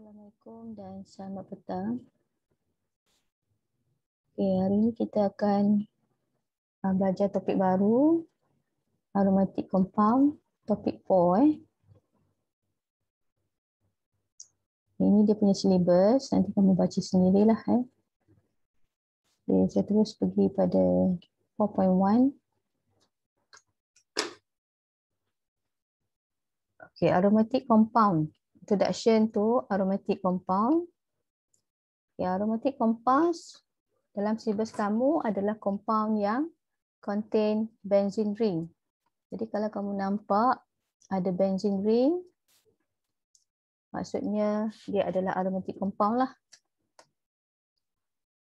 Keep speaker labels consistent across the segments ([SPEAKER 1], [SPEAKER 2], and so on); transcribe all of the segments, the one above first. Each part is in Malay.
[SPEAKER 1] Assalamualaikum dan selamat petang.
[SPEAKER 2] Okay, hari ini kita akan ah, belajar topik baru, aromatic compound, topik 4. Eh. Ini dia punya syllabus, nanti kamu baca sendiri lah, Eh. Okay, saya terus pergi pada 4.1. Okay, aromatic compound introduction to aromatic compound. Ya, aromatic compounds dalam silibus kamu adalah compound yang contain benzene ring. Jadi kalau kamu nampak ada benzene ring, maksudnya dia adalah aromatic compound lah.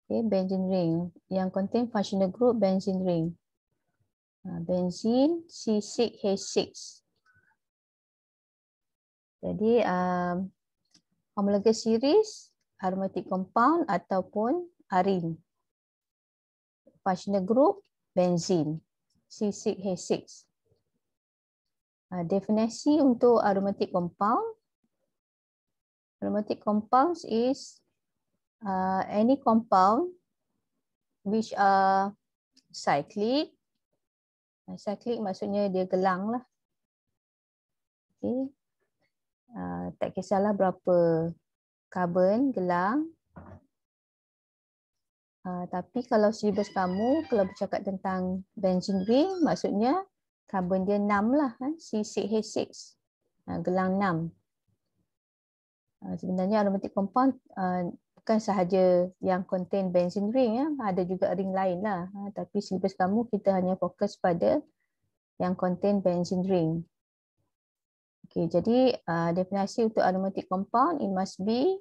[SPEAKER 2] Okay, benzene ring yang contain functional group benzene ring. Ha, benzene C6H6. Jadi um, homologous series, aromatic compound ataupun arin. Functional group, benzene, C6H6. Uh, definisi untuk aromatic compound. Aromatic compounds is uh, any compound which are cyclic. Uh, cyclic maksudnya dia gelang lah. Okay uh, tak kisahlah berapa karbon gelang uh, tapi kalau syllabus kamu kalau bercakap tentang benzene ring maksudnya karbon dia 6 lah kan? C6H6 uh, ah, gelang 6 Sebenarnya aromatik compound bukan sahaja yang contain benzene ring. ya, Ada juga ring lain. lah. Tapi silibus kamu kita hanya fokus pada yang contain benzene ring. Okay, jadi uh, definisi untuk aromatic compound it must be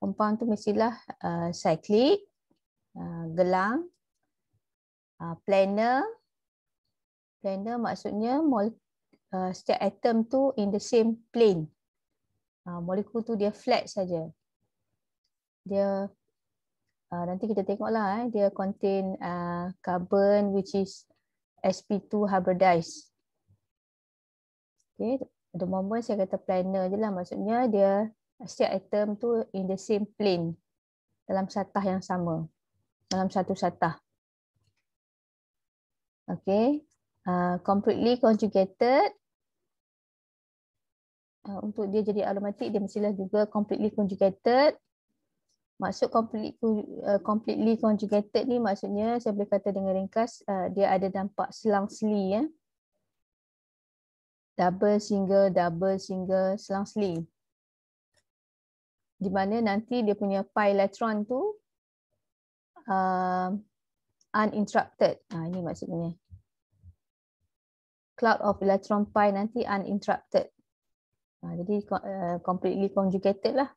[SPEAKER 2] compound tu mestilah uh, cyclic, uh, gelang, uh, planar. Planar maksudnya mol, uh, setiap atom tu in the same plane. Uh, molekul tu dia flat saja. Dia uh, nanti kita tengoklah eh dia contain uh, carbon which is sp2 hybridized. Okay, At the moment saya kata planner je lah maksudnya dia setiap item tu in the same plane dalam satah yang sama dalam satu satah okay uh, completely conjugated uh, untuk dia jadi aromatik dia mestilah juga completely conjugated maksud completely uh, conjugated ni maksudnya saya boleh kata dengan ringkas uh, dia ada dampak selang-seli ya double single double single selang seli di mana nanti dia punya pi elektron tu uh, uninterrupted. Ha, ini maksudnya.
[SPEAKER 1] Cloud of electron pi nanti uninterrupted. Ha, jadi uh, completely conjugated lah.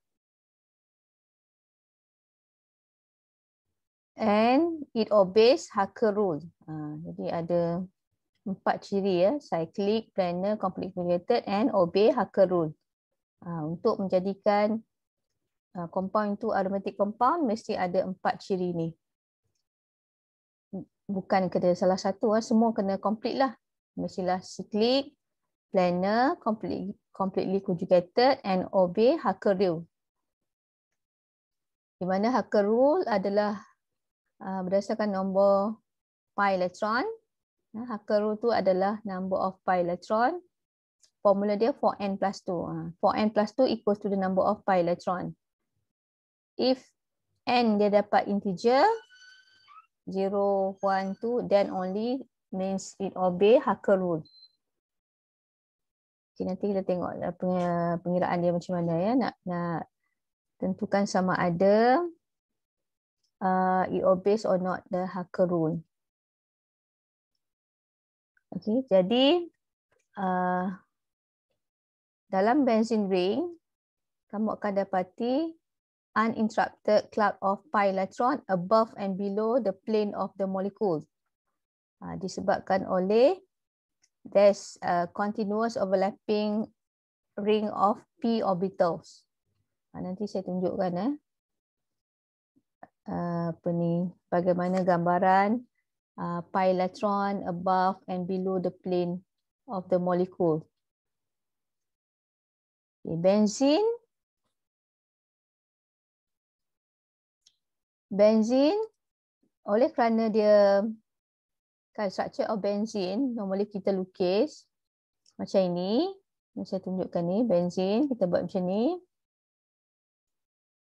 [SPEAKER 2] And it obeys Hacker rule. Ha, jadi ada empat ciri ya cyclic planner completely related and obey hacker rule ha, untuk menjadikan uh, compound itu aromatic compound mesti ada empat ciri ni bukan kena salah satu ha. semua kena complete lah mestilah cyclic planner complete, completely conjugated and obey hacker rule di mana hacker rule adalah uh, berdasarkan nombor pi electron. Ya, hacker rule tu adalah number of pi electron. Formula dia 4n plus 2. 4n ha, plus 2 equals to the number of pi electron. If n dia dapat integer 0, 1, 2, then only means it obey Hacker rule. Okay, nanti kita tengok lah pengiraan dia macam mana ya. Nak, nak tentukan sama ada uh, it obeys or not the Hacker rule. Okey, jadi uh, dalam benzene ring kamu akan dapati uninterrupted cloud of pi electron above and below the plane of the molecule. Uh, disebabkan oleh there's a continuous overlapping ring of p orbitals. Uh, nanti saya tunjukkan eh. Uh, apa ni bagaimana gambaran uh, pi electron above and below
[SPEAKER 1] the plane of the molecule. Okay, benzene. Benzene,
[SPEAKER 2] oleh kerana dia kan structure of benzene, normally kita lukis macam ini. Saya tunjukkan ni, benzene, kita buat macam ni.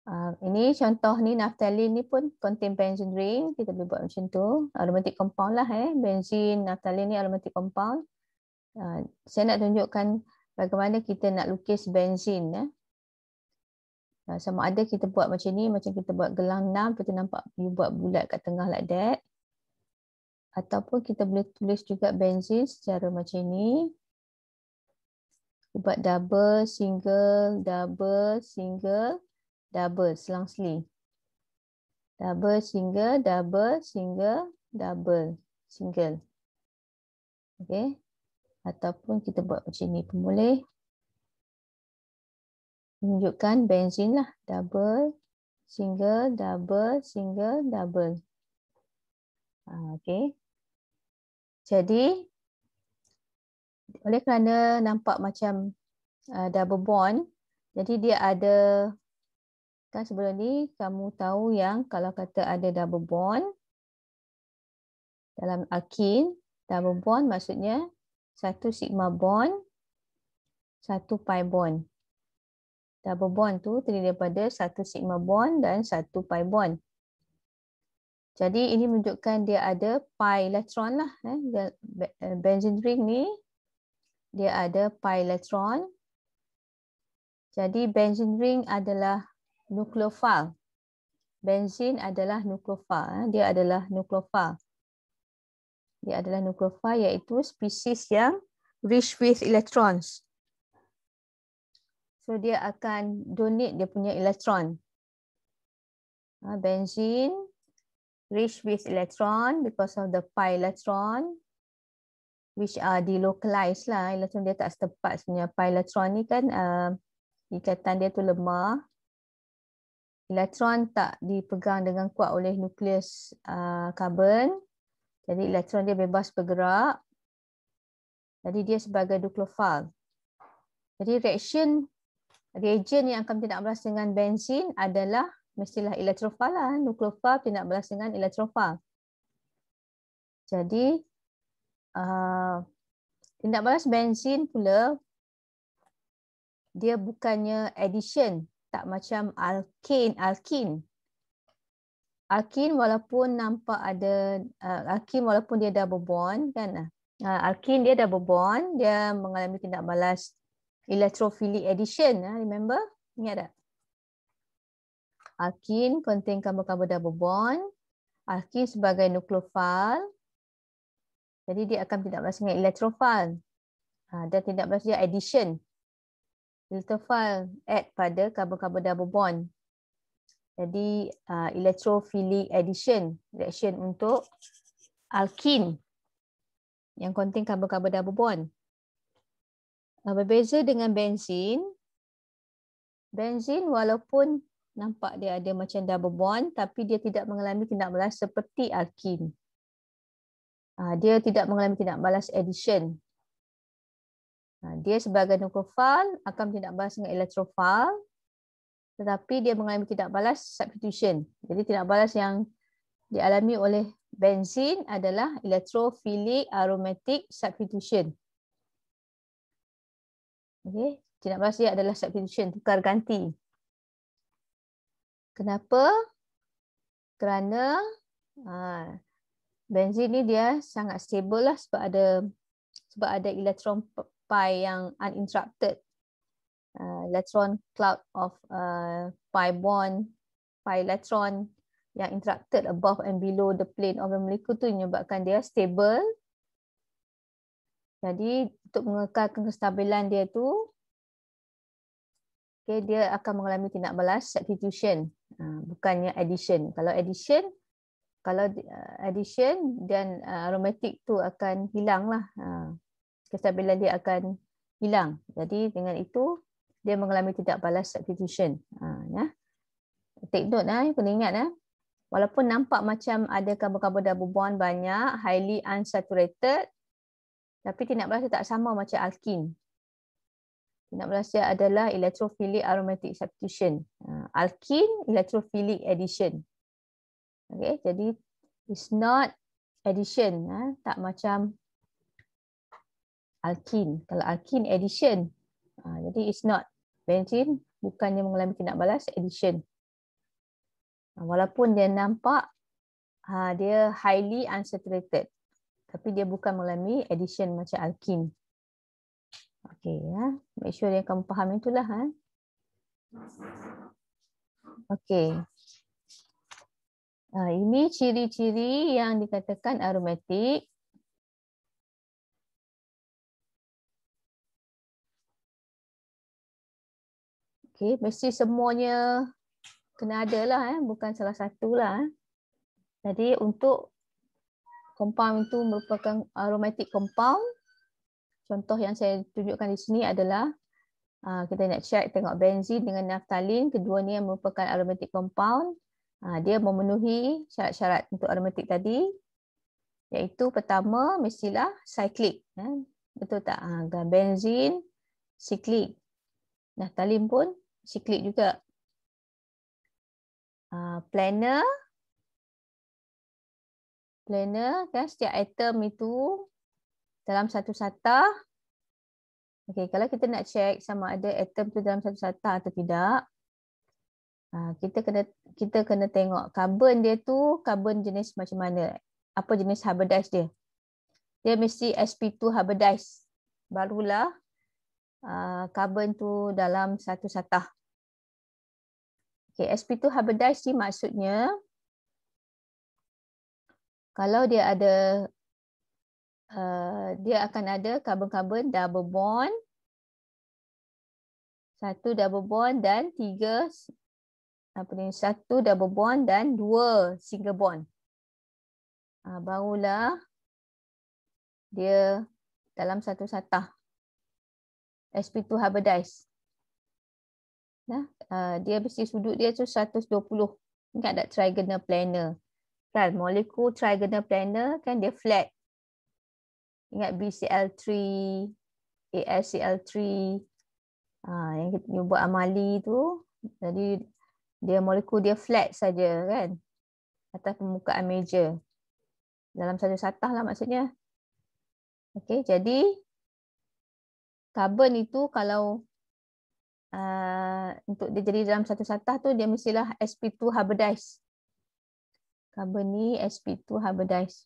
[SPEAKER 2] Ah, ini contoh ni naftalin ni pun contain benzene ring kita boleh buat macam tu aromatic compound lah eh benzin naftalin ni aromatic compound uh, saya nak tunjukkan bagaimana kita nak lukis benzin ya eh. uh, sama ada kita buat macam ni macam kita buat gelang enam kita nampak you buat bulat kat tengah like that ataupun kita boleh tulis juga benzin secara macam ni buat double single double single double selang seli, double single double single double single okay, ataupun kita buat macam ni pun boleh tunjukkan benzin lah double single double single double ha, okay, jadi oleh kerana nampak macam uh, double bond jadi dia ada Kan sebelum ni kamu tahu yang kalau kata ada double bond dalam alkin, double bond maksudnya satu sigma bond, satu pi bond. Double bond tu terdiri daripada satu sigma bond dan satu pi bond. Jadi ini menunjukkan dia ada pi elektron lah. Eh. Eh, benzene ring ni dia ada pi elektron. Jadi benzene ring adalah nukleofil. Benzin adalah nukleofil. Eh. Dia adalah nukleofil. Dia adalah nukleofil iaitu spesies yang rich with electrons. So dia akan donate dia punya elektron. Ha, benzin rich with electron because of the pi electron which are delocalized lah. Elektron dia tak setepat sebenarnya. Pi electron ni kan uh, ikatan dia tu lemah elektron tak dipegang dengan kuat oleh nukleus uh, karbon. Jadi elektron dia bebas bergerak. Jadi dia sebagai duklofal. Jadi reaction reagen yang akan tindak balas dengan bensin adalah mestilah elektrofal lah. Nukleofal tindak balas dengan elektrofal. Jadi uh, tindak balas bensin pula dia bukannya addition tak macam alkene, alkin alkin walaupun nampak ada uh, alkin walaupun dia double bond kan uh, alkin dia double bond dia mengalami tindak balas electrophilic addition uh, remember ingat tak alkin contain carbon-carbon double bond alkin sebagai nukleofil jadi dia akan tindak balas dengan elektrofil. Ha, uh, dan tindak balas dia addition filterfile add pada carbon-carbon double bond. Jadi uh, electrophilic addition reaction untuk alkene yang contain carbon-carbon double bond. Uh, berbeza dengan benzin, benzin walaupun nampak dia ada macam double bond tapi dia tidak mengalami tindak balas seperti alkene. Uh, dia tidak mengalami tindak balas addition Ha, dia sebagai nukrofal akan tidak balas dengan elektrofil, tetapi dia mengalami tidak balas substitution jadi tidak balas yang dialami oleh benzin adalah electrophilic aromatic substitution okey tidak balas dia adalah substitution tukar ganti kenapa kerana ha, benzin ni dia sangat stable lah sebab ada sebab ada elektron pi yang uninterrupted. Uh, electron cloud of uh, pi bond, pi electron yang interrupted above and below the plane of the molecule tu menyebabkan dia stable. Jadi untuk mengekalkan kestabilan dia tu, okay, dia akan mengalami tindak balas substitution, uh, bukannya addition. Kalau addition, kalau uh, addition dan uh, aromatik tu akan hilang lah. Uh kestabilan dia akan hilang. Jadi dengan itu dia mengalami tidak balas substitution. Ha, ya. Take note ah, kena ingat ah. Walaupun nampak macam ada karbon-karbon double bond banyak, highly unsaturated tapi tindak balas dia tak sama macam alkin. Tindak balas dia adalah electrophilic aromatic substitution. Ha, alkin electrophilic addition. Okay, jadi it's not addition ah, tak macam alkin. Kalau alkin addition. Ha, jadi it's not benzene bukannya mengalami tindak balas addition. Ha, walaupun dia nampak ha, dia highly unsaturated tapi dia bukan mengalami addition macam alkin. Okey ya. Make sure yang kamu faham itulah ha. Okey. Ha,
[SPEAKER 1] ini ciri-ciri yang dikatakan aromatik Okey, mesti semuanya kena ada lah eh, bukan salah satulah. Eh.
[SPEAKER 2] Jadi untuk compound itu merupakan uh, aromatic compound. Contoh yang saya tunjukkan di sini adalah uh, kita nak check tengok benzin dengan naftalin, keduanya merupakan aromatic compound. Uh, dia memenuhi syarat-syarat untuk aromatik tadi. Iaitu pertama mestilah cyclic. Eh. Betul tak? Benzin, cyclic. Naftalin pun she juga. Uh, planner. Planner kan setiap item itu dalam satu sata. Okay, kalau kita nak check sama ada item itu dalam satu sata atau tidak. Uh, kita kena kita kena tengok karbon dia tu karbon jenis macam mana. Apa jenis haberdash dia. Dia mesti sp2 haberdash, Barulah karbon ah, tu dalam satu satah.
[SPEAKER 1] Okay, sp2 hybridized ni maksudnya kalau dia ada uh, dia
[SPEAKER 2] akan ada karbon-karbon double bond satu double bond dan tiga apa ni satu double bond dan dua single bond. Uh, barulah dia dalam satu satah sp2 hybridize nah uh, dia mesti sudut dia tu 120 ingat tak trigonal planar kan molekul trigonal planar kan dia flat ingat bcl3 ascl3 uh, yang kita buat amali tu jadi dia molekul dia flat saja kan atas permukaan meja dalam satu satah lah maksudnya okey jadi Karbon itu kalau uh, untuk dia jadi dalam satu satah tu dia mestilah sp2 hybridized. Karbon ni sp2 hybridized,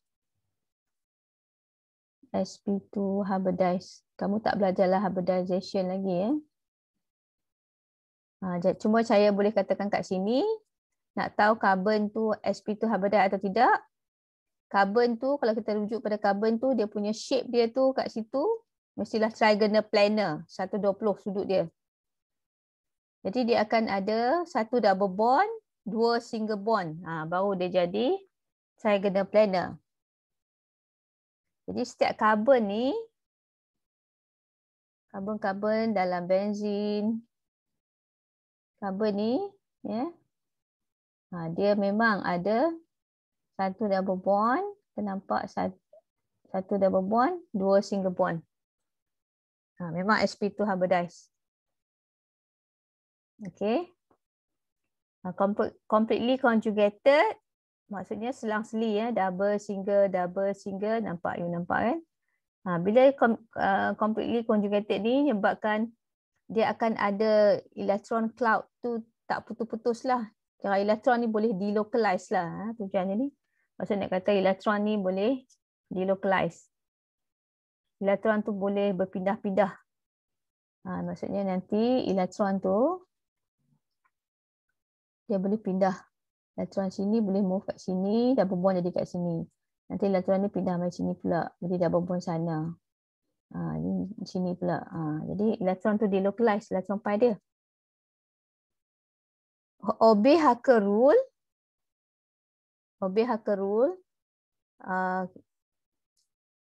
[SPEAKER 2] sp2 hybridized. Kamu tak belajarlah hybridization lagi ya. Eh? Ha, cuma saya boleh katakan kat sini nak tahu karbon tu sp2 hybridize atau tidak. Karbon tu kalau kita rujuk pada karbon tu dia punya shape dia tu kat situ mestilah trigonal planar 120 sudut dia. Jadi dia akan ada satu double bond, dua single bond. Ha, baru dia jadi trigonal planar. Jadi setiap carbon ni carbon-carbon dalam benzene carbon ni ya. Yeah. Ha, dia memang ada satu double bond, kita nampak satu double bond, dua single bond. Ha, memang sp tu hybridize. Okay. Ha, completely conjugated. Maksudnya selang-seli. Ya. Eh. Double, single, double, single. Nampak? You nampak kan? Ha, bila com uh, completely conjugated ni menyebabkan dia akan ada electron cloud tu tak putus-putus lah. Cara elektron ni boleh delocalize lah. Ha, tujuannya ni. Maksudnya nak kata elektron ni boleh delocalize elektron tu boleh berpindah-pindah. Ha, maksudnya nanti elektron tu dia boleh pindah. Elektron sini boleh move kat sini, double bond jadi kat sini. Nanti elektron ni pindah macam sini pula. Jadi double bond sana. Ha, ini sini pula. Ha, jadi elektron tu delocalize, elektron pi dia.
[SPEAKER 1] Obey Hacker Rule. Obey Hacker Rule. Uh,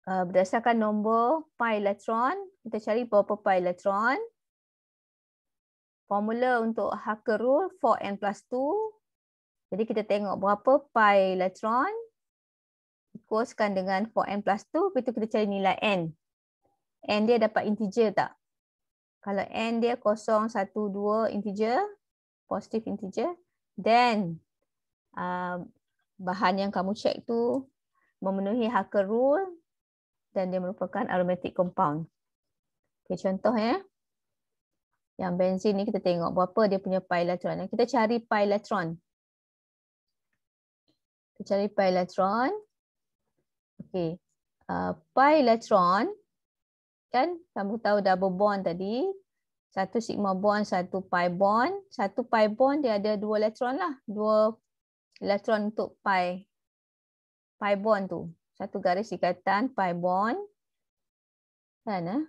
[SPEAKER 1] uh, berdasarkan nombor
[SPEAKER 2] pi elektron, kita cari berapa pi elektron. Formula untuk Hacker rule 4n plus 2. Jadi kita tengok berapa pi elektron dikoskan dengan 4n plus 2, begitu kita cari nilai n. n dia dapat integer tak? Kalau n dia 0, 1, 2 integer, positif integer, then uh, bahan yang kamu check tu memenuhi Hacker rule dan dia merupakan aromatic compound. Okay, contoh ya. Yang benzin ni kita tengok berapa dia punya pi electron. Eh. Kita cari pi electron. Kita cari pi electron. Okey. Uh, pi electron kan kamu tahu double bond tadi. Satu sigma bond, satu pi bond. Satu pi bond dia ada dua elektron lah. Dua elektron untuk pi. Pi bond tu satu garis ikatan pi bond kan eh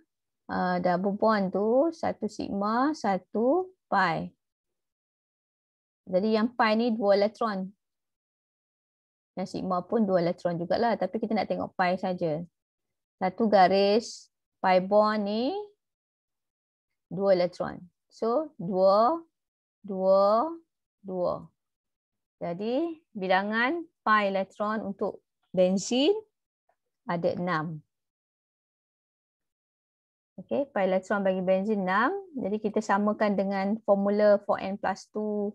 [SPEAKER 2] ah, double bond tu satu sigma satu pi jadi yang pi ni dua elektron yang sigma pun dua elektron jugalah tapi kita nak tengok pi saja satu garis pi bond ni dua elektron so dua dua dua jadi bilangan pi elektron untuk Bensin ada enam, Okay, pilotron bagi bensin enam, Jadi kita samakan dengan formula 4N plus 2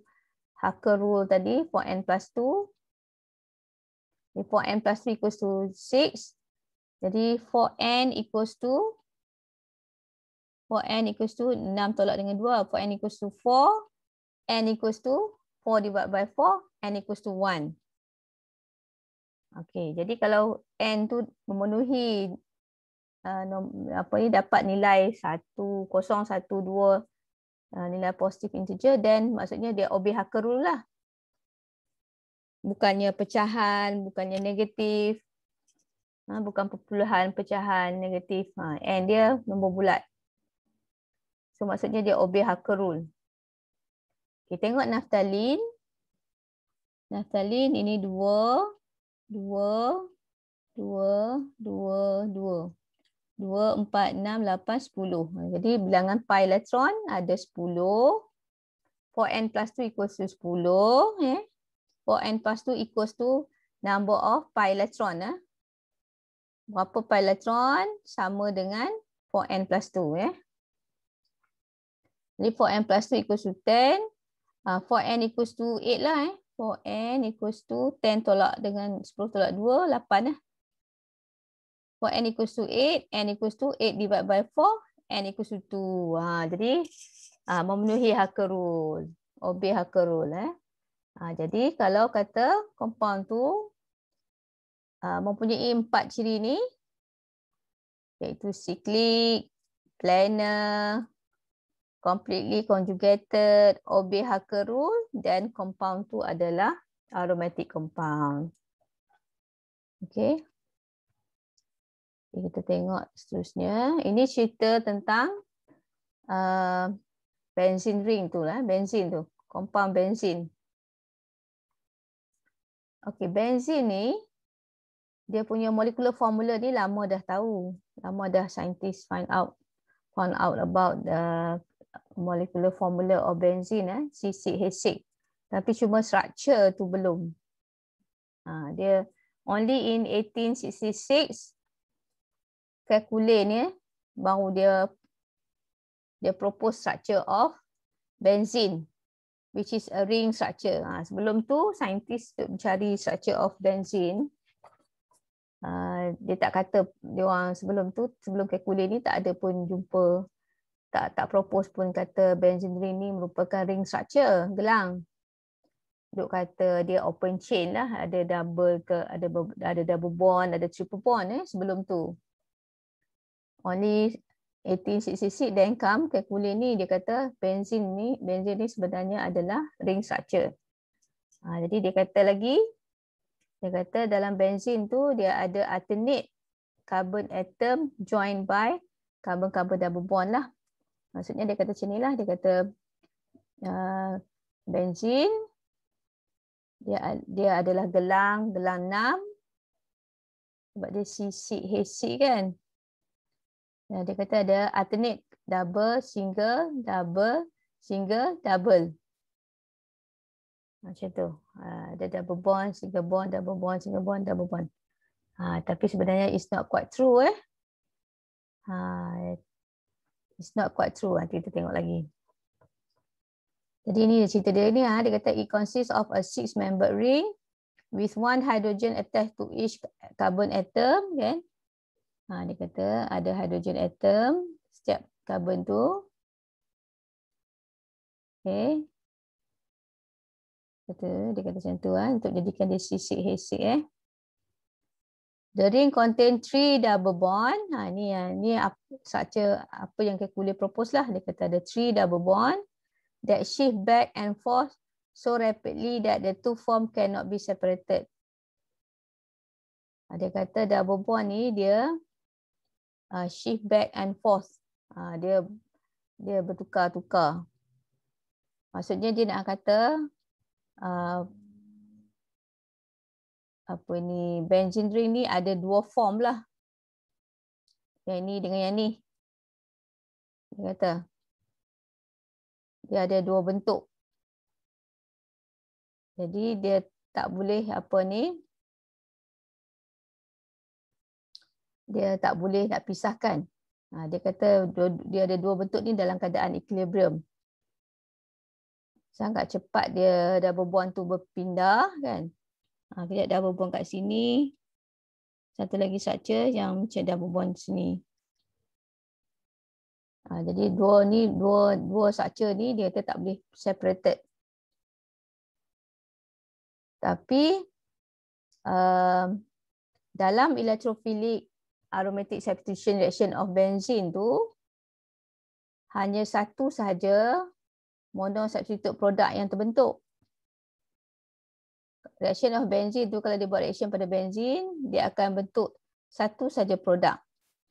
[SPEAKER 2] Hacker rule tadi, 4N plus 2. 4N plus 3 equals to 6. Jadi 4N equals to 4N equals to 6 tolak dengan 2. 4N equals to 4. N equals to 4 divided by 4. N equals to 1. Okey, jadi kalau n tu memenuhi uh, apa ni dapat nilai 1 0 1 2 uh, nilai positif integer then maksudnya dia obi hakerul lah. Bukannya pecahan, bukannya negatif. Ha, bukan perpuluhan pecahan negatif. Ha, n dia nombor bulat. So maksudnya dia obi hakerul. Okey, tengok naftalin. Naftalin ini dua dua, dua, dua, dua. Dua, empat, enam, lapan, sepuluh. Jadi bilangan pi elektron ada sepuluh. 4n plus 2 equals to 10. Eh? 4n plus 2 equals to number of pi electron. Eh? Berapa pi electron sama dengan 4n plus 2. Eh? Ya. Jadi 4n plus 2 equals to 10. Uh, 4n equals to 8 lah. Eh? 4N equals to 10 tolak dengan 10 tolak 2, 8 lah. 4N equals to 8, N equals to 8 divided by 4, N equals to 2. Ha, jadi ha, memenuhi Hacker rule. Obey Hacker rule. Eh. Ha, jadi kalau kata compound tu ha, mempunyai empat ciri ni, iaitu cyclic, planar, completely conjugated obey Hacker rule then compound tu adalah aromatic compound. Okay. okay kita tengok seterusnya. Ini cerita tentang uh, benzene ring tu lah, benzene tu, compound benzene. Okay, benzene ni dia punya molecular formula ni lama dah tahu. Lama dah scientist find out found out about the molecular formula of benzene eh, CCH6 tapi cuma structure tu belum ha, dia only in 1866 calculate ni eh, baru dia dia propose structure of benzene which is a ring structure ha, sebelum tu scientist tu mencari structure of benzene Uh, dia tak kata dia orang sebelum tu sebelum calculate ni tak ada pun jumpa tak tak propose pun kata benzendrin ni merupakan ring structure gelang Dok kata dia open chain lah ada double ke ada ada double bond ada triple bond eh sebelum tu only 18 cc then come kekulin ni dia kata benzin ni benzin ni sebenarnya adalah ring structure ha, jadi dia kata lagi dia kata dalam benzin tu dia ada alternate carbon atom joined by carbon carbon double bond lah Maksudnya dia kata macam inilah. Dia kata uh, benzin dia, dia adalah gelang, gelang 6. Sebab dia CC, HC kan. Nah, dia kata ada alternate. Double, single, double, single, double. Macam tu. Uh, ada double bond, single bond, double bond, single bond, double bond. Uh, tapi sebenarnya it's not quite true. eh. Uh, It's not quite true. Nanti kita tengok lagi. Jadi ini cerita dia ni. Ha, dia kata it consists of a six member ring with one hydrogen attached to each carbon atom. Kan? Ha, dia kata ada
[SPEAKER 1] hydrogen atom setiap carbon tu. Okay. Kata, dia kata macam tu. Ha, untuk jadikan dia sisik-hisik.
[SPEAKER 2] Eh. The ring contain three double bond. Ha, ni, ni structure apa yang kekulia propose lah. Dia kata ada three double bond that shift back and forth so rapidly that the two form cannot be separated. Ha, dia kata double bond ni dia uh, shift back and forth. Ha, dia dia bertukar-tukar. Maksudnya dia nak kata uh, apa ni benzene ring ni ada dua form lah. Yang ni
[SPEAKER 1] dengan yang ni. Dia kata dia ada dua bentuk. Jadi dia tak boleh apa ni dia tak boleh nak pisahkan. Ha, dia kata dia ada dua bentuk ni dalam keadaan equilibrium.
[SPEAKER 2] Sangat cepat dia double bond tu berpindah kan. Ha, kejap dah berbuang kat sini. Satu lagi structure yang macam dah berbuang sini.
[SPEAKER 1] Ha, jadi dua ni dua dua structure ni dia tak boleh separated. Tapi
[SPEAKER 2] uh, dalam electrophilic aromatic substitution reaction of benzene tu hanya satu sahaja monosubstitute produk yang terbentuk reaction of benzene tu kalau dia buat reaction pada benzene dia akan bentuk satu saja produk.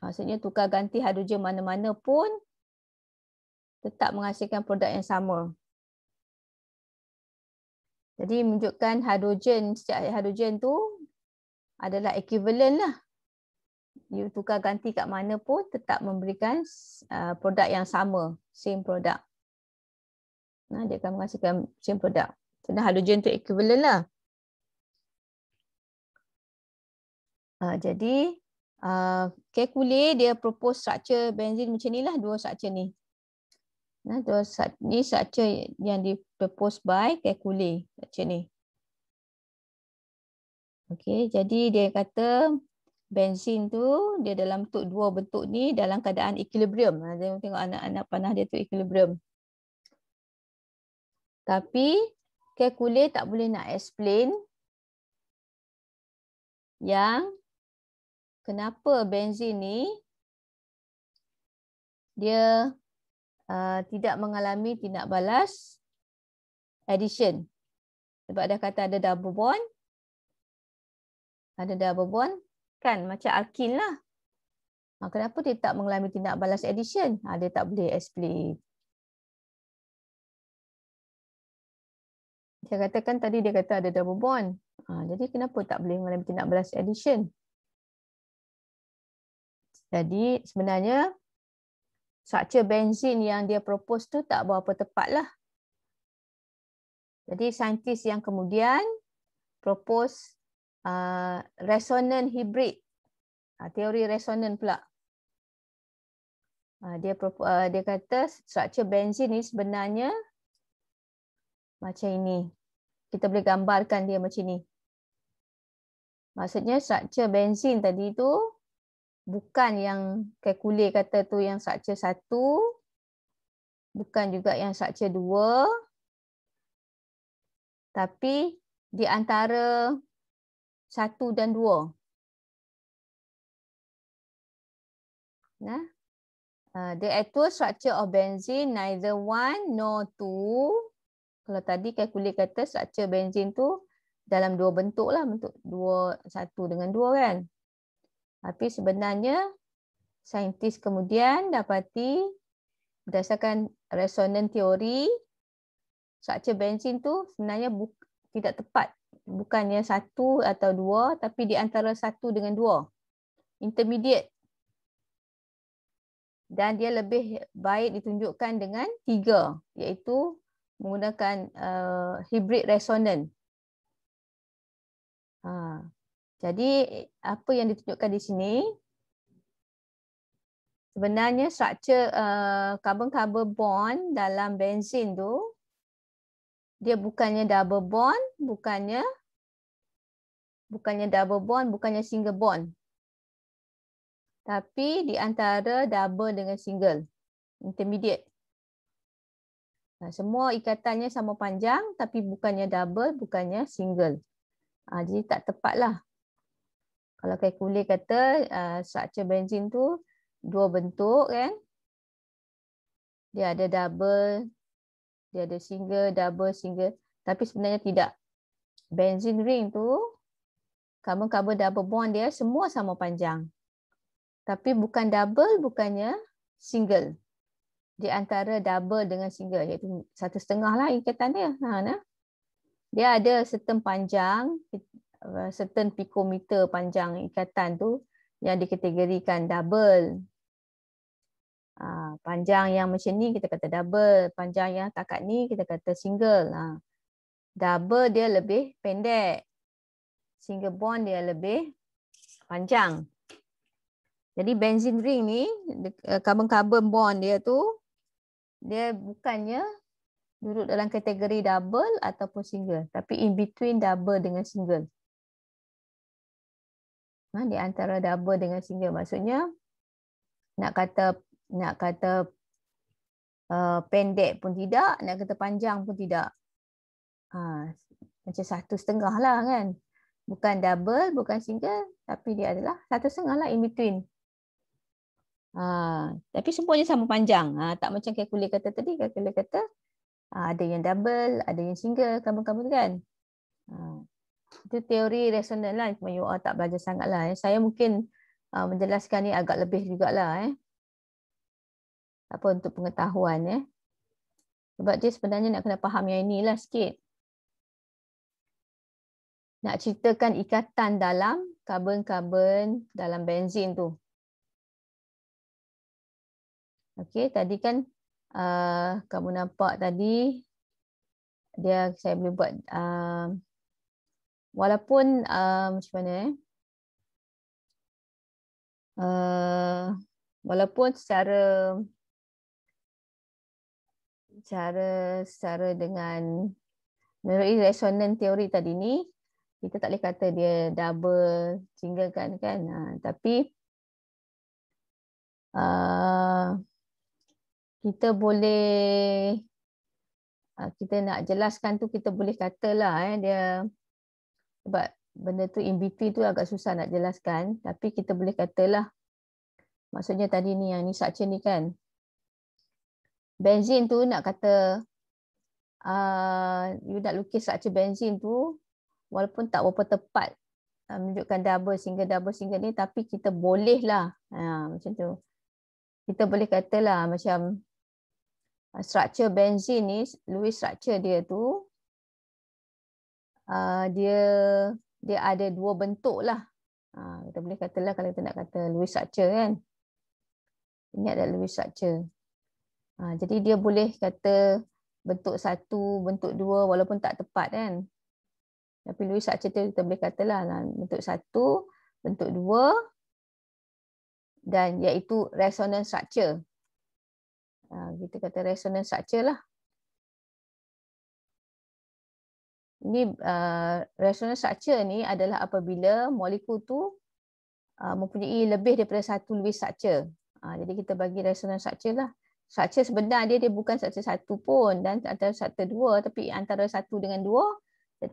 [SPEAKER 2] Maksudnya tukar ganti hidrogen mana-mana pun tetap menghasilkan produk yang sama. Jadi menunjukkan hidrogen setiap hidrogen tu adalah equivalent lah. You tukar ganti kat mana pun tetap memberikan uh, produk yang sama, same product. Nah, dia akan menghasilkan same product. Kena hidrogen tu equivalent lah. Ha, jadi ah, kekulir uh, dia propose struktur benzin macam ni lah dua struktur ni. Nah, dua struktur ni struktur yang di propose by kekulir macam ni. Okay, jadi dia kata benzin tu dia dalam bentuk dua bentuk ni dalam keadaan equilibrium. Jadi ah, ha, tengok anak-anak panah dia tu equilibrium. Tapi kekulir tak boleh nak explain yang kenapa benzin ni dia uh, tidak mengalami tindak balas addition. Sebab dah kata ada double bond. Ada double bond. Kan macam alkin lah. Ha, kenapa dia tak mengalami tindak balas addition? Ha, dia tak boleh explain. Saya katakan tadi dia kata ada double bond. Ha, jadi kenapa tak boleh mengalami tindak balas addition? Jadi sebenarnya structure bensin yang dia propose tu tak berapa lah. Jadi saintis yang kemudian propose uh, resonant hybrid. Uh, teori resonant pula. Uh, dia propose, uh, dia kata structure benzene ni sebenarnya macam ini. Kita boleh gambarkan dia macam ni. Maksudnya struktur benzene tadi tu bukan yang kalkulator kata tu yang structure satu bukan juga yang structure dua
[SPEAKER 1] tapi di antara satu dan dua. nah
[SPEAKER 2] uh, the actual structure of benzene neither one nor two. kalau tadi kalkulator kata structure benzene tu dalam dua bentuklah bentuk dua satu dengan dua kan tapi sebenarnya saintis kemudian dapati berdasarkan resonan teori struktur bensin tu sebenarnya tidak tepat. Bukannya satu atau dua tapi di antara satu dengan dua. Intermediate. Dan dia lebih baik ditunjukkan dengan tiga iaitu menggunakan uh, hybrid resonan. Ha. Jadi apa yang ditunjukkan di sini sebenarnya struktur uh, eh, carbon-carbon bond dalam benzin tu dia bukannya double bond, bukannya bukannya double bond, bukannya single bond. Tapi di antara double dengan single, intermediate. Nah, semua ikatannya sama panjang tapi bukannya double, bukannya single. Ha, jadi tak tepatlah kalau kalkuli kata uh, struktur benzin tu dua bentuk kan dia ada double dia ada single double single tapi sebenarnya tidak benzin ring tu carbon-carbon double bond dia semua sama panjang tapi bukan double bukannya single di antara double dengan single iaitu satu setengah lah ikatan dia ha nah dia ada setem panjang certain picometer panjang ikatan tu yang dikategorikan double. Ha, panjang yang macam ni kita kata double. Panjang yang takat ni kita kata single. Ha, double dia lebih pendek. Single bond dia lebih panjang. Jadi benzene ring ni, eh, carbon-carbon bond dia tu, dia bukannya duduk dalam kategori double ataupun single. Tapi in between double dengan single. Ha, di antara double dengan single maksudnya nak kata nak kata uh, pendek pun tidak nak kata panjang pun tidak ha, macam satu setengah lah kan bukan double bukan single tapi dia adalah satu setengah lah in between ha, tapi semuanya sama panjang ha, tak macam kalkulator kata tadi kalkulator kata ha, ada yang double ada yang single kamu-kamu kan ha itu teori resonan lah cuma you all tak belajar sangat lah eh. saya mungkin uh, menjelaskan ni agak lebih juga lah eh. apa untuk pengetahuan eh. sebab dia sebenarnya nak kena faham yang inilah sikit nak ceritakan ikatan dalam karbon-karbon dalam benzin tu. Okey, tadi kan uh, kamu nampak tadi dia saya boleh buat uh, walaupun uh, macam mana eh? Uh, walaupun secara secara secara dengan menurut resonan teori tadi ni kita tak boleh kata dia double single kan kan uh, tapi uh, kita boleh uh, kita nak jelaskan tu kita boleh katalah eh dia sebab benda tu in between tu agak susah nak jelaskan tapi kita boleh katalah maksudnya tadi ni yang ni suction ni kan benzin tu nak kata uh, you nak lukis suction benzin tu walaupun tak berapa tepat uh, menunjukkan double single double single ni tapi kita boleh lah ha, ah, macam tu kita boleh katalah macam structure benzene ni, Lewis structure dia tu Uh, dia dia ada dua bentuk lah. Ha, kita boleh katalah kalau kita nak kata Lewis structure kan. Ini adalah Lewis structure. Uh, ha, jadi dia boleh kata bentuk satu, bentuk dua walaupun tak tepat kan. Tapi Lewis structure tu kita boleh katalah lah, bentuk satu, bentuk dua dan iaitu resonance structure. Ha, kita kata resonance structure lah. Ini uh, rational structure ni adalah apabila molekul tu uh, mempunyai lebih daripada satu Lewis structure. Uh, jadi kita bagi rational structure lah. Structure sebenar dia dia bukan structure satu pun dan antara satu dua tapi antara satu dengan dua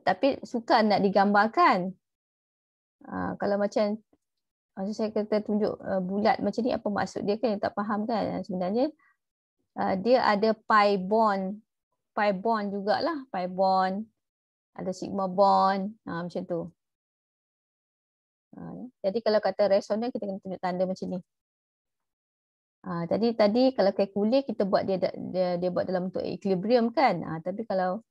[SPEAKER 2] tapi suka nak digambarkan. Uh, kalau macam masa saya kata tunjuk uh, bulat macam ni apa maksud dia kan yang tak faham kan sebenarnya uh, dia ada pi bond pi bond jugalah pi bond ada sigma bond ha, macam tu. Ha, jadi kalau kata resonan kita kena tunjuk tanda macam ni. Ha, tadi tadi kalau kalkulator kita buat dia dia dia buat dalam bentuk equilibrium kan. Ha, tapi kalau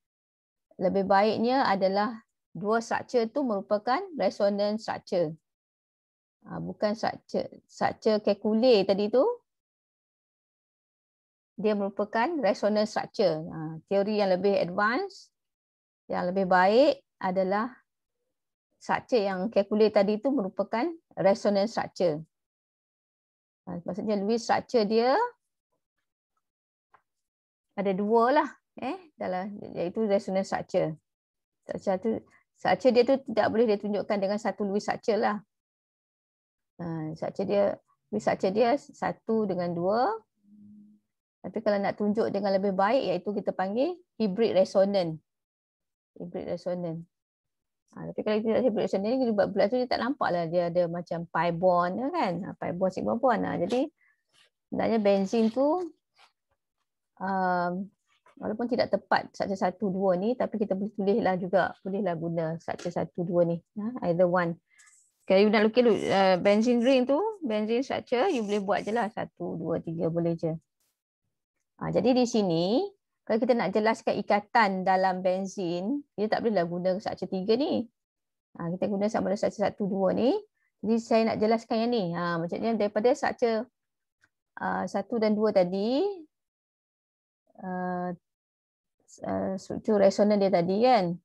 [SPEAKER 2] lebih baiknya adalah dua structure tu merupakan resonan structure. Ha, bukan structure structure kalkulator tadi tu dia merupakan resonant structure. Ha, teori yang lebih advance yang lebih baik adalah structure yang calculate tadi itu merupakan resonance structure. Ha, maksudnya Lewis structure dia ada dua lah eh dalam iaitu resonance structure. Structure tu structure dia tu tidak boleh ditunjukkan dengan satu Lewis structure lah. Ha, structure dia Lewis structure dia satu dengan dua. Tapi kalau nak tunjuk dengan lebih baik iaitu kita panggil hybrid resonance hybrid resonan. Ha, tapi kalau kita tak hybrid resonan ni, buat bulat tu dia tak nampak lah. Dia ada macam pi bond lah kan. Ha, pi bond, sigma bond. Ha. Jadi, sebenarnya benzin tu, um, walaupun tidak tepat structure satu dua ni, tapi kita boleh pilih lah juga. Boleh lah guna structure satu dua ni. Ha, either one. Kalau you nak lukis uh, benzin ring tu, benzin structure, you boleh buat je lah. satu dua tiga boleh je. Ha, jadi di sini, kalau kita nak jelaskan ikatan dalam benzin, kita tak bolehlah guna structure tiga ni. Ha, kita guna sama ada structure 1, dua ni. Jadi saya nak jelaskan yang ni. Ha, macam daripada structure ha, uh, 1 dan dua tadi, uh, ha, uh, ha, structure resonan dia tadi kan.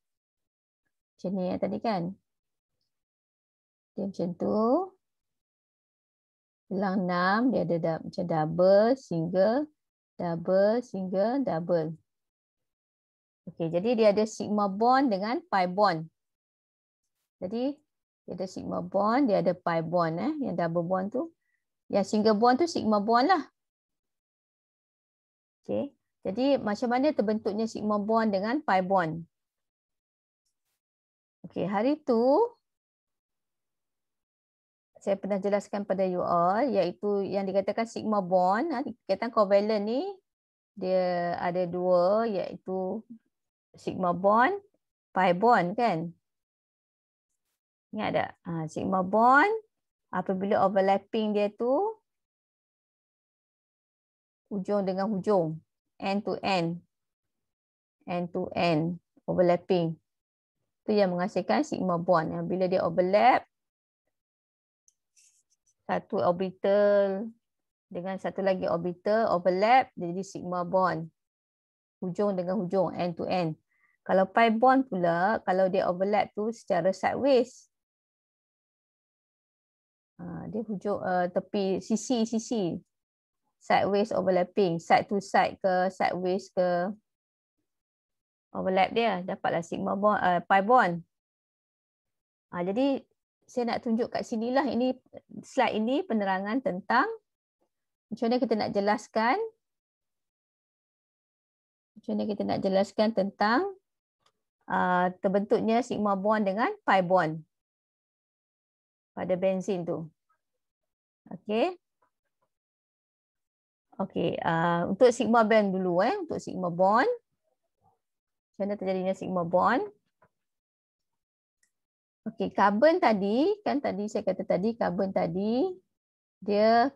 [SPEAKER 2] Macam ni yang tadi kan. Dia macam tu. Belang enam dia ada macam double, single double single, double. Okey, jadi dia ada sigma bond dengan pi bond. Jadi dia ada sigma bond, dia ada pi bond eh, yang double bond tu. Yang single bond tu sigma bond lah. Okey. Jadi macam mana terbentuknya sigma bond dengan pi bond? Okey, hari tu saya pernah jelaskan pada you all iaitu yang dikatakan sigma bond ha, kaitan covalent ni dia ada dua iaitu sigma bond pi bond kan ingat tak ha, sigma bond apabila overlapping dia tu hujung dengan hujung end to end end to end overlapping tu yang menghasilkan sigma bond ha, bila dia overlap satu orbital dengan satu lagi orbital overlap jadi sigma bond hujung dengan hujung end to end kalau pi bond pula kalau dia overlap tu secara sideways ha, dia hujung uh, tepi sisi sisi sideways overlapping side to side ke sideways ke overlap dia dapatlah sigma bond uh, pi bond uh, jadi saya nak tunjuk kat sinilah ini slide ini penerangan tentang macam mana kita nak jelaskan macam mana kita nak jelaskan tentang uh, terbentuknya sigma bond dengan pi bond pada benzin tu. Okey. Okey, uh, untuk sigma bond dulu eh, untuk sigma bond. Macam mana terjadinya sigma bond? Okey, karbon tadi kan tadi saya kata tadi karbon tadi dia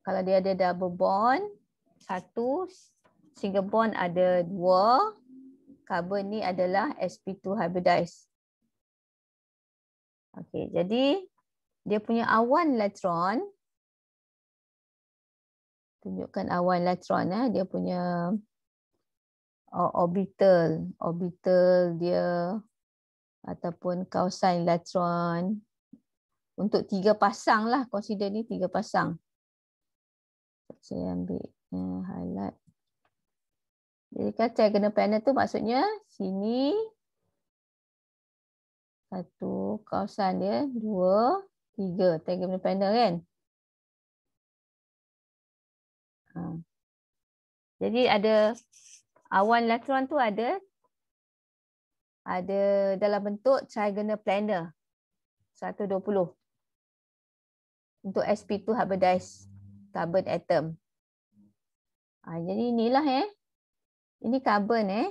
[SPEAKER 2] kalau dia ada double bond satu single bond ada dua karbon ni adalah sp2 hybridize. Okey, jadi dia punya awan elektron tunjukkan awan elektron eh dia punya oh, orbital orbital dia ataupun kawasan latron untuk tiga pasang lah consider ni tiga pasang saya ambil yang eh, highlight jadi kaca kena panel tu maksudnya sini satu kawasan dia dua tiga tiga panel kan ha. jadi ada awan latron tu ada ada dalam bentuk trigonal planner 120 untuk sp2 hybridized carbon atom. Ha, jadi inilah eh. Ini carbon eh.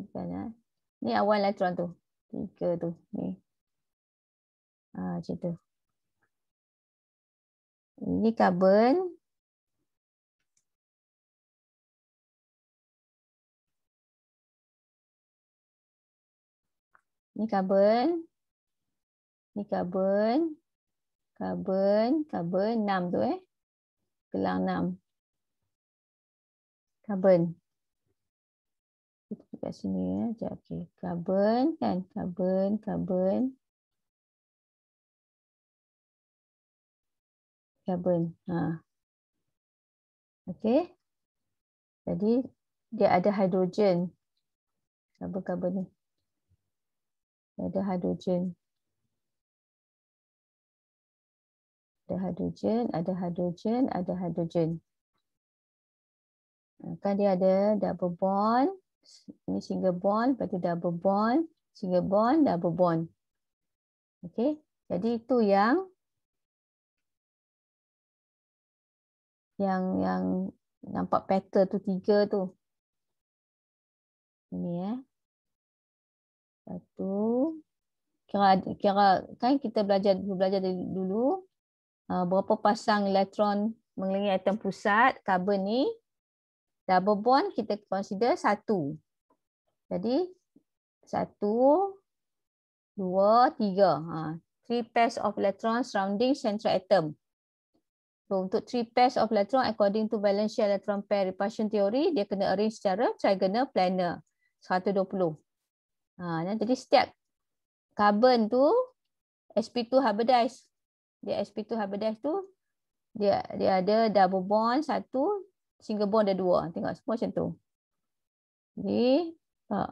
[SPEAKER 1] eh. Ni awal elektron tu. Tiga tu. Ni. Ah, cerita. Ini carbon. ni karbon, ni karbon, karbon, karbon 6 tu eh
[SPEAKER 2] gelang 6 karbon. kita
[SPEAKER 1] kat sini ya eh. jap okey kan karbon, karbon, karbon. ha okey jadi dia ada hidrogen Karbon-karbon ni ada hidrogen ada hidrogen ada hidrogen ada hidrogen kan dia ada double bond
[SPEAKER 2] ni single bond pada double bond single bond double bond okey
[SPEAKER 1] jadi itu yang yang yang nampak pattern tu tiga tu
[SPEAKER 2] Ini eh satu kira kira kan kita belajar belajar dari dulu uh, berapa pasang elektron mengelilingi atom pusat karbon ni double bond kita consider satu jadi satu dua tiga ha three pairs of electrons surrounding central atom so untuk three pairs of electron according to valence electron pair repulsion theory dia kena arrange secara trigonal planar 120 Ha, jadi setiap carbon tu sp2 hybridize. Dia sp2 hybridize tu dia dia ada double bond satu, single bond ada dua. Tengok semua macam tu. Jadi
[SPEAKER 1] ha.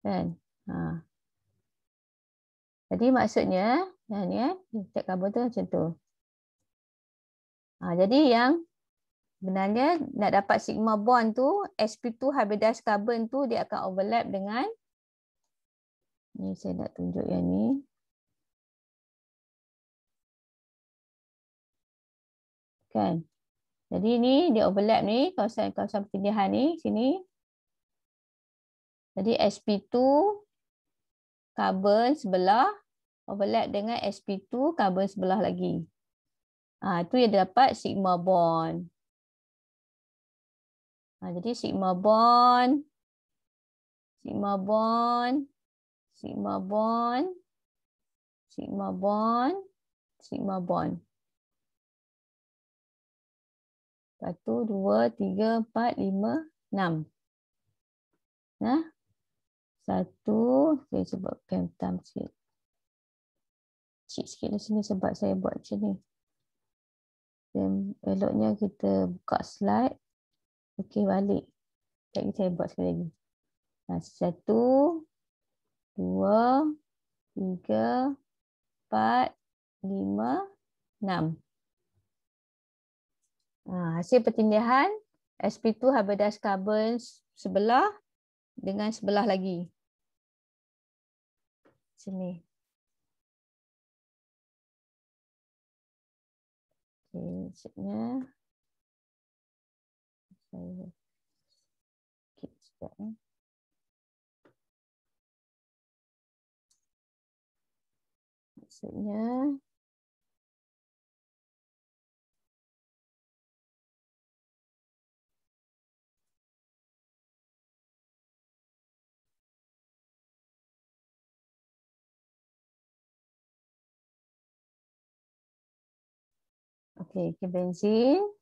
[SPEAKER 1] Kan? Ha. Jadi maksudnya, kan, ya ni eh, setiap carbon tu macam tu.
[SPEAKER 2] Ha, jadi yang sebenarnya nak dapat sigma bond tu sp2 hybridized carbon tu dia akan overlap dengan
[SPEAKER 1] ni saya nak tunjuk yang ni kan jadi ni dia overlap ni kawasan-kawasan pertindihan ni
[SPEAKER 2] sini jadi sp2 carbon sebelah overlap dengan sp2 carbon sebelah lagi ah tu yang dapat sigma bond Ha, jadi sigma bond sigma bond sigma
[SPEAKER 1] bond sigma bond sigma bond satu dua tiga empat lima enam nah satu saya sebab pen tam sikit cik sikit dah sini sebab saya buat macam ni
[SPEAKER 2] dan eloknya kita buka slide Okey, balik. Sekejap saya buat sekali lagi. Ha, satu, dua, tiga, empat, lima, enam. Ha, hasil pertindihan, SP2 hybridized carbon
[SPEAKER 1] sebelah dengan sebelah lagi. Sini. Okay, sekejap saya skip sekejap eh. ya. Maksudnya Okay, kebenzin. Okay,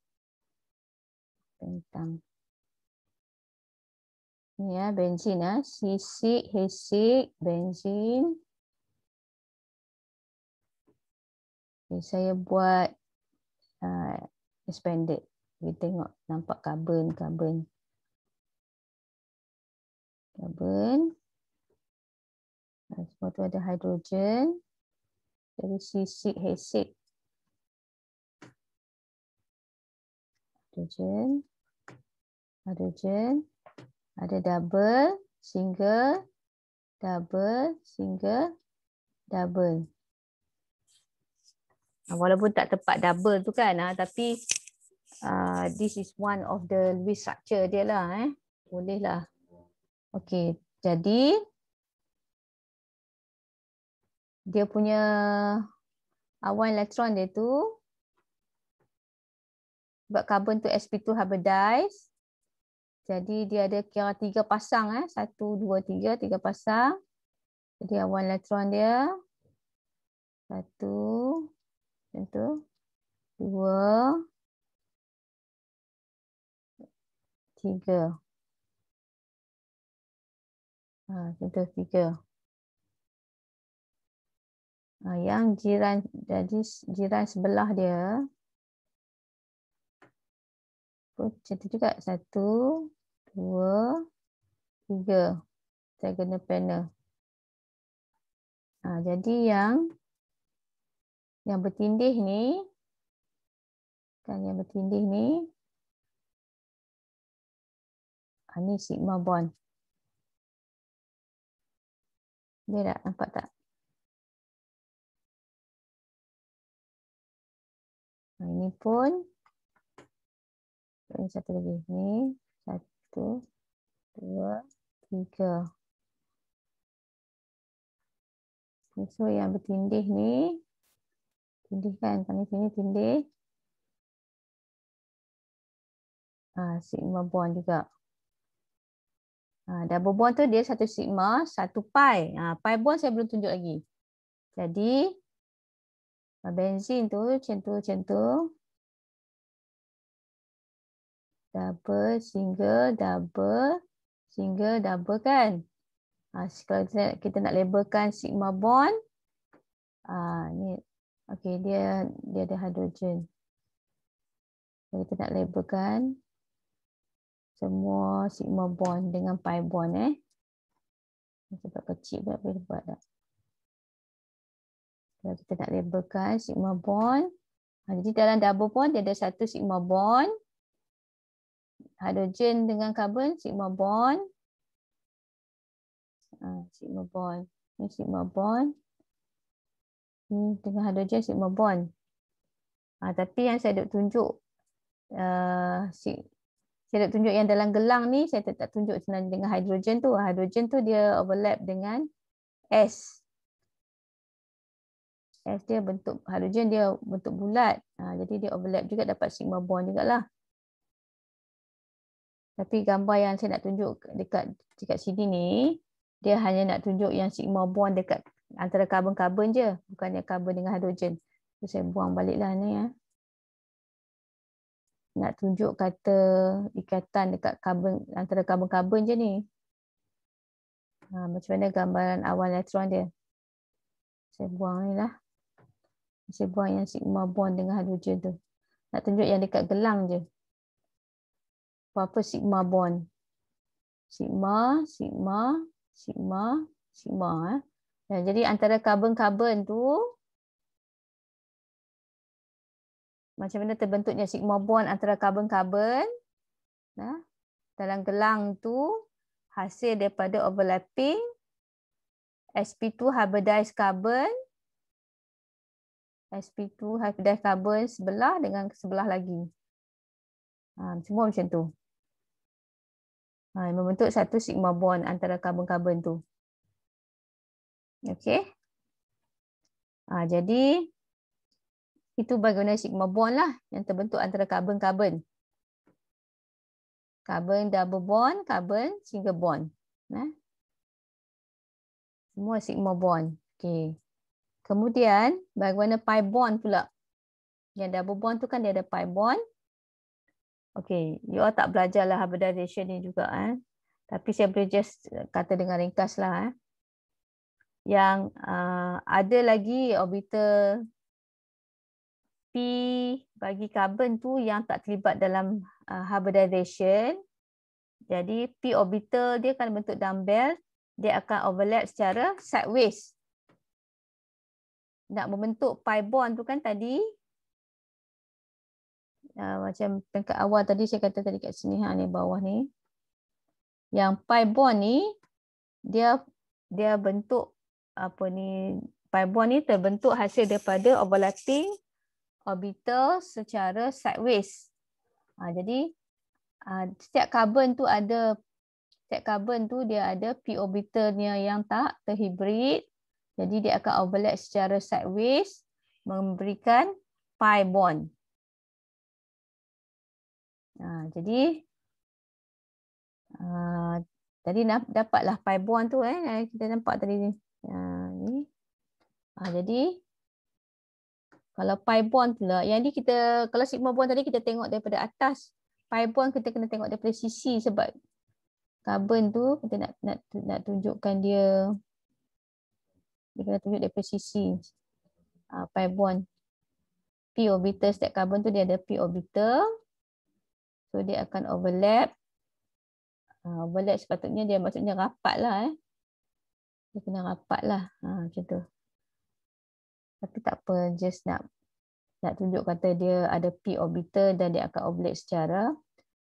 [SPEAKER 1] bentang. Ini ya, benzin. Ya. Ah. Sisik, hesik, benzin. Okay, saya buat uh, expanded. Kita tengok nampak carbon, carbon. Ah, carbon. Semua tu ada hidrogen. Jadi sisik, hisi. hydrogen, hydrogen, ada double, single, double, single,
[SPEAKER 2] double. Ah, walaupun tak tepat double tu kan, ah, tapi uh, this is one of the Lewis structure dia lah. Eh. Boleh lah. Okay, jadi dia punya awan elektron dia tu sebab carbon tu sp2 hybridize jadi dia ada kira tiga pasang eh satu dua tiga tiga pasang jadi awan
[SPEAKER 1] elektron dia satu satu dua tiga ha satu tiga Ha, yang jiran jadi jiran sebelah dia macam tu juga. Satu, dua, tiga. Saya kena panel. Ha, jadi yang yang bertindih ni kan yang bertindih ni ha, ni sigma bond. Boleh tak? Nampak tak? Ha, ini pun ini satu lagi. ni satu, dua, tiga. So yang bertindih ni, tindih kan? Kami sini tindih. Ah, sigma bond juga.
[SPEAKER 2] Ah, double bond tu dia satu sigma, satu pi. Ah, pi bond saya belum tunjuk
[SPEAKER 1] lagi. Jadi, benzin tu centu-centu double single
[SPEAKER 2] double single double kan ah kalau kita, kita nak labelkan sigma bond ah ni okay dia dia ada hidrogen. Jadi kita nak labelkan semua sigma bond dengan pi bond eh tak kecil tak boleh buat dah kalau kita nak labelkan sigma bond ah, jadi dalam double bond dia ada satu sigma bond hidrogen dengan karbon sigma bond ah, sigma bond ni sigma bond ni dengan hidrogen sigma bond ah tapi yang saya dok tunjuk uh, saya dok tunjuk yang dalam gelang ni saya tak, tak tunjuk sebenarnya dengan hidrogen tu hidrogen ah, tu dia overlap dengan s S dia bentuk hidrogen dia bentuk bulat. Ha, jadi dia overlap juga dapat sigma bond jugalah. Tapi gambar yang saya nak tunjuk dekat dekat sini ni, dia hanya nak tunjuk yang sigma bond dekat antara karbon-karbon je, bukannya karbon dengan hidrogen. So, saya buang baliklah ni ya. Nak tunjuk kata ikatan dekat karbon antara karbon-karbon je ni. Ha, macam mana gambaran awal elektron dia? Saya buang ni lah. Saya buang yang sigma bond dengan hidrogen tu. Nak tunjuk yang dekat gelang je apa sigma bond? Sigma, sigma, sigma, sigma. Ya, jadi antara karbon-karbon tu macam mana terbentuknya sigma bond antara karbon-karbon? Nah, dalam gelang tu hasil daripada overlapping sp2 hybridized carbon sp2 hybridized carbon sebelah dengan sebelah lagi. Ha, semua macam tu. Ha, membentuk satu sigma bond antara karbon-karbon tu. Okey. Ha, jadi itu bagaimana sigma bond lah yang terbentuk antara karbon-karbon. Karbon double bond, karbon single bond. Ha? Semua sigma bond. Okey. Kemudian bagaimana pi bond pula? Yang double bond tu kan dia ada pi bond. Okay, you all tak belajar lah hybridization ni juga. Eh? Tapi saya boleh just kata dengan ringkas lah. Eh? Yang uh, ada lagi orbital P bagi carbon tu yang tak terlibat dalam uh, hybridization. Jadi P orbital dia akan bentuk dumbbell. Dia akan overlap secara sideways. Nak membentuk pi bond tu kan tadi uh, macam peringkat awal tadi saya kata tadi kat sini ha ni bawah ni yang pi bond ni dia dia bentuk apa ni pi bond ni terbentuk hasil daripada overlapping orbital secara sideways ha, jadi uh, setiap carbon tu ada setiap carbon tu dia ada p orbitalnya yang tak terhibrid jadi dia akan overlap secara sideways memberikan pi bond Ha, jadi uh, tadi dapatlah pi bond tu eh kita nampak tadi ni. Ha, ni. Ha, jadi kalau pi bond pula yang ni kita kalau sigma bond tadi kita tengok daripada atas pi bond kita kena tengok daripada sisi sebab karbon tu kita nak nak nak tunjukkan dia dia kena tunjuk daripada sisi uh, ha, pi bond p orbital setiap carbon tu dia ada p orbital So dia akan overlap. Uh, overlap sepatutnya dia maksudnya rapat lah. Eh. Dia kena rapat lah. Ha, macam tu. Tapi tak apa. Just nak nak tunjuk kata dia ada P orbital dan dia akan overlap secara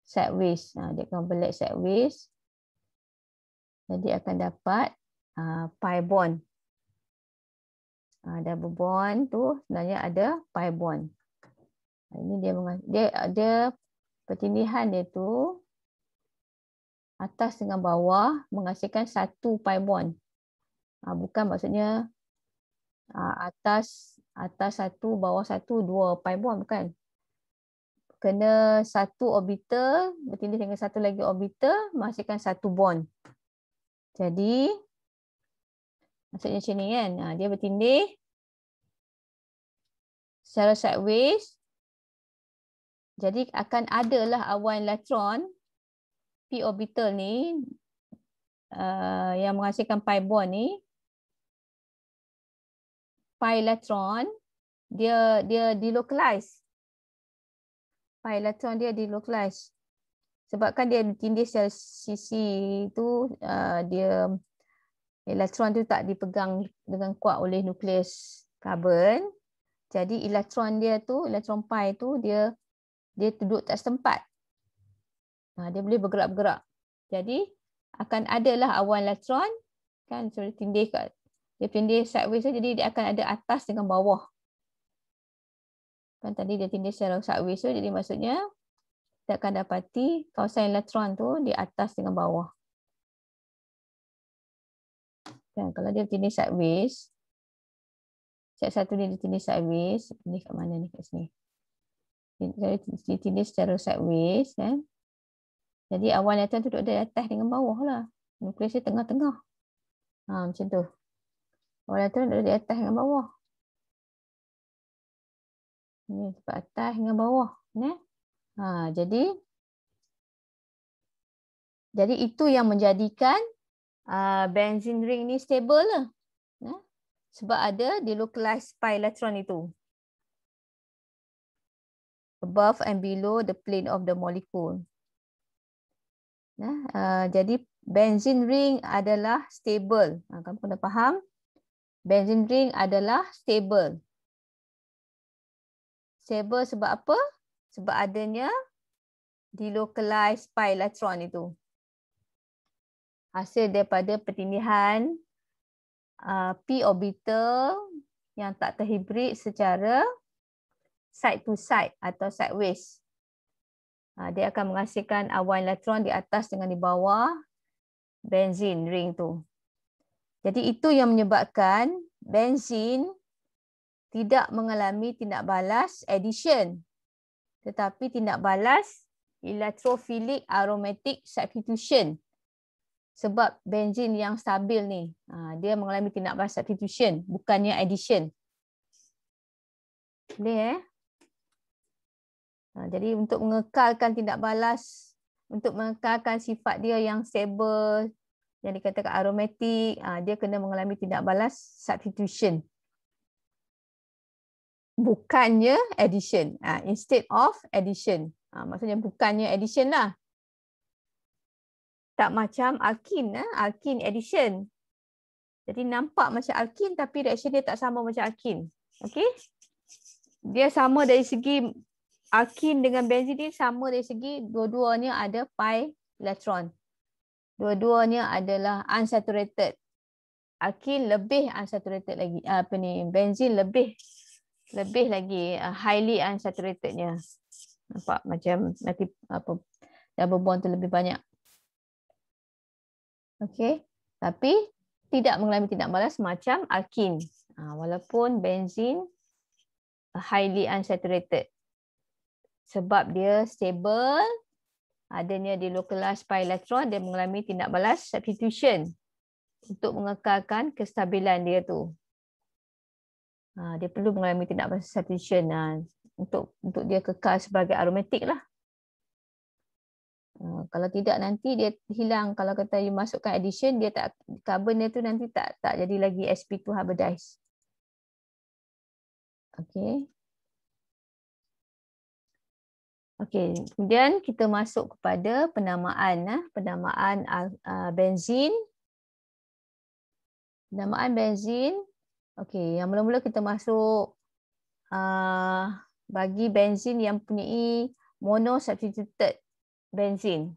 [SPEAKER 2] sideways. Ha, dia akan overlap sideways. Jadi akan dapat uh, pi bond. Uh, bond tu sebenarnya ada pi bond. Ini dia dia ada pertindihan dia tu atas dengan bawah menghasilkan satu pi bond. Ah, bukan maksudnya ah, atas atas satu, bawah satu, dua pi bond bukan. Kena satu orbital bertindih dengan satu lagi orbital menghasilkan satu bond. Jadi maksudnya sini ni kan. Ah, dia bertindih secara sideways jadi akan adalah awan elektron p orbital ni uh, yang menghasilkan pi bond ni pi elektron dia dia dilocalize pi elektron dia dilocalize sebabkan dia tindih secara sisi tu uh, dia elektron tu tak dipegang dengan kuat oleh nukleus karbon jadi elektron dia tu elektron pi tu dia dia duduk tak sempat. Ha, dia boleh bergerak-gerak. Jadi akan adalah awan elektron kan sudah so, tindih kat. Dia tindih sideways jadi dia akan ada atas dengan bawah. Kan tadi dia tindih secara sideways tu jadi maksudnya kita akan dapati kawasan elektron tu di atas dengan
[SPEAKER 1] bawah. Kan kalau dia tindih sideways set satu dia tindih sideways, ni kat mana ni kat sini.
[SPEAKER 2] Jadi ditindih secara sideways. kan? Jadi awal neutron lah. ha, tu duduk di atas dengan bawah lah. Nukleus dia tengah-tengah. Ha, macam tu. Awal neutron
[SPEAKER 1] duduk di atas dengan bawah. Ini sebab atas dengan bawah. Eh. Ha, jadi jadi
[SPEAKER 2] itu yang menjadikan uh, benzene ring ni stable lah. Eh. Sebab ada dilokalize pi elektron itu above and below the plane of the molecule. Nah, uh, jadi benzene ring adalah stable. Ha, kamu dah faham? Benzene ring adalah stable. Stable sebab apa? Sebab adanya delocalized pi electron itu. Hasil daripada pertindihan uh, p orbital yang tak terhibrid secara side to side atau sideways. Ah, dia akan menghasilkan awan elektron di atas dengan di bawah benzin ring tu. Jadi itu yang menyebabkan benzin tidak mengalami tindak balas addition. Tetapi tindak balas electrophilic aromatic substitution. Sebab benzin yang stabil ni, ah, dia mengalami tindak balas substitution, bukannya addition. Boleh eh? Ha, jadi untuk mengekalkan tindak balas, untuk mengekalkan sifat dia yang stable, yang dikatakan aromatik, ha, dia kena mengalami tindak balas substitution. Bukannya addition. Ha, instead of addition. Ha, maksudnya bukannya addition lah. Tak macam alkin. Ha? Alkin addition. Jadi nampak macam alkin tapi reaction dia tak sama macam alkin. Okay? Dia sama dari segi alkin dengan benzidin sama dari segi dua-duanya ada pi elektron. Dua-duanya adalah unsaturated. Alkin lebih unsaturated lagi. Ah, apa ni? Benzin lebih lebih lagi ah, highly unsaturatednya. Nampak macam nanti apa double bond tu lebih banyak. Okey. Tapi tidak mengalami tindak balas macam alkin. Ah, walaupun benzin highly unsaturated sebab dia stable adanya di lokalis pi elektron dia mengalami tindak balas substitution untuk mengekalkan kestabilan dia tu. Ha, dia perlu mengalami tindak balas substitution ha, untuk untuk dia kekal sebagai aromatik lah. Ha, kalau tidak nanti dia hilang kalau kata you masukkan addition dia tak carbon dia tu nanti tak tak jadi lagi sp2 hybridize. Okay. Okey, kemudian kita masuk kepada penamaan eh. penamaan ah, ah, benzin. Penamaan benzin. Okey, yang mula-mula kita masuk uh, bagi benzin yang punya mono substituted benzin.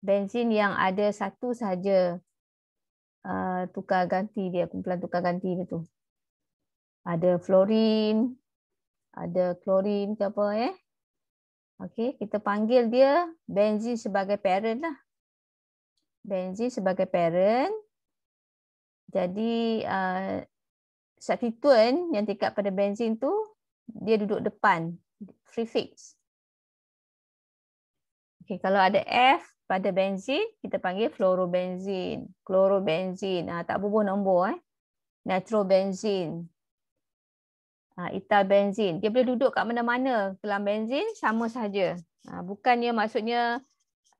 [SPEAKER 2] Benzin yang ada satu sahaja uh, tukar ganti dia, kumpulan tukar ganti dia tu. Ada fluorin, ada klorin ke apa eh. Okey, kita panggil dia benzin sebagai parent lah. Benzin sebagai parent. Jadi uh, substituent yang tingkat pada benzin tu dia duduk depan prefix. Okey, kalau ada F pada benzin kita panggil fluorobenzin, chlorobenzin. Ah tak bubuh nombor eh. Nitrobenzin, Ha, ital benzin. Dia boleh duduk kat mana-mana dalam benzin sama saja. Ha, Bukannya maksudnya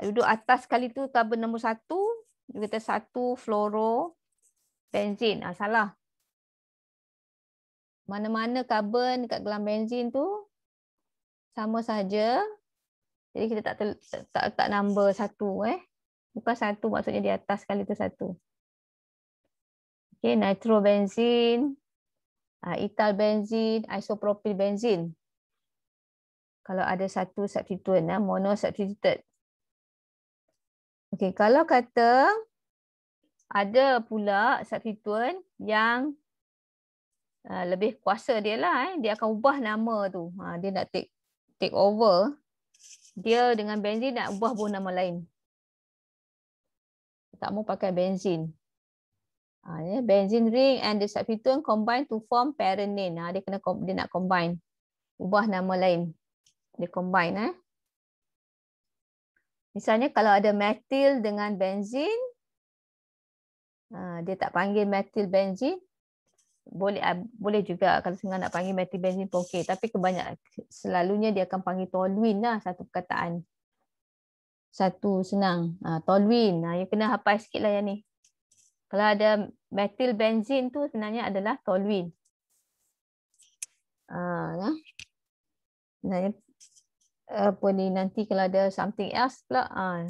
[SPEAKER 2] duduk atas sekali tu carbon nombor satu. Dia kata satu fluoro benzin. Ha, salah. Mana-mana carbon kat dalam benzin tu sama saja. Jadi kita tak tak tak number satu eh. Bukan satu maksudnya di atas sekali tu satu. Okay, nitrobenzin, ethyl ah, benzene, isopropyl benzene. Kalau ada satu substituent, ah, monosubstituted. Okay, kalau kata ada pula substituent yang ah, lebih kuasa dia lah. Eh, dia akan ubah nama tu. Dia nak take, take over. Dia dengan benzin nak ubah pun nama lain. Tak mau pakai benzin. Ha, ya, benzene ring and the substituent combine to form perenin. Ha, dia kena dia nak combine. Ubah nama lain. Dia combine. Eh. Misalnya kalau ada methyl dengan benzin, ha, dia tak panggil methyl benzin. Boleh ah, boleh juga kalau sengaja nak panggil methyl benzin pun okey. Tapi kebanyak selalunya dia akan panggil toluin lah satu perkataan. Satu senang. Ha, toluin. Ha, you kena hapai sikit lah yang ni. Kalau ada metil benzin tu sebenarnya adalah toluene. Ah, ya. apa eh, ni nanti kalau ada something else pula ah.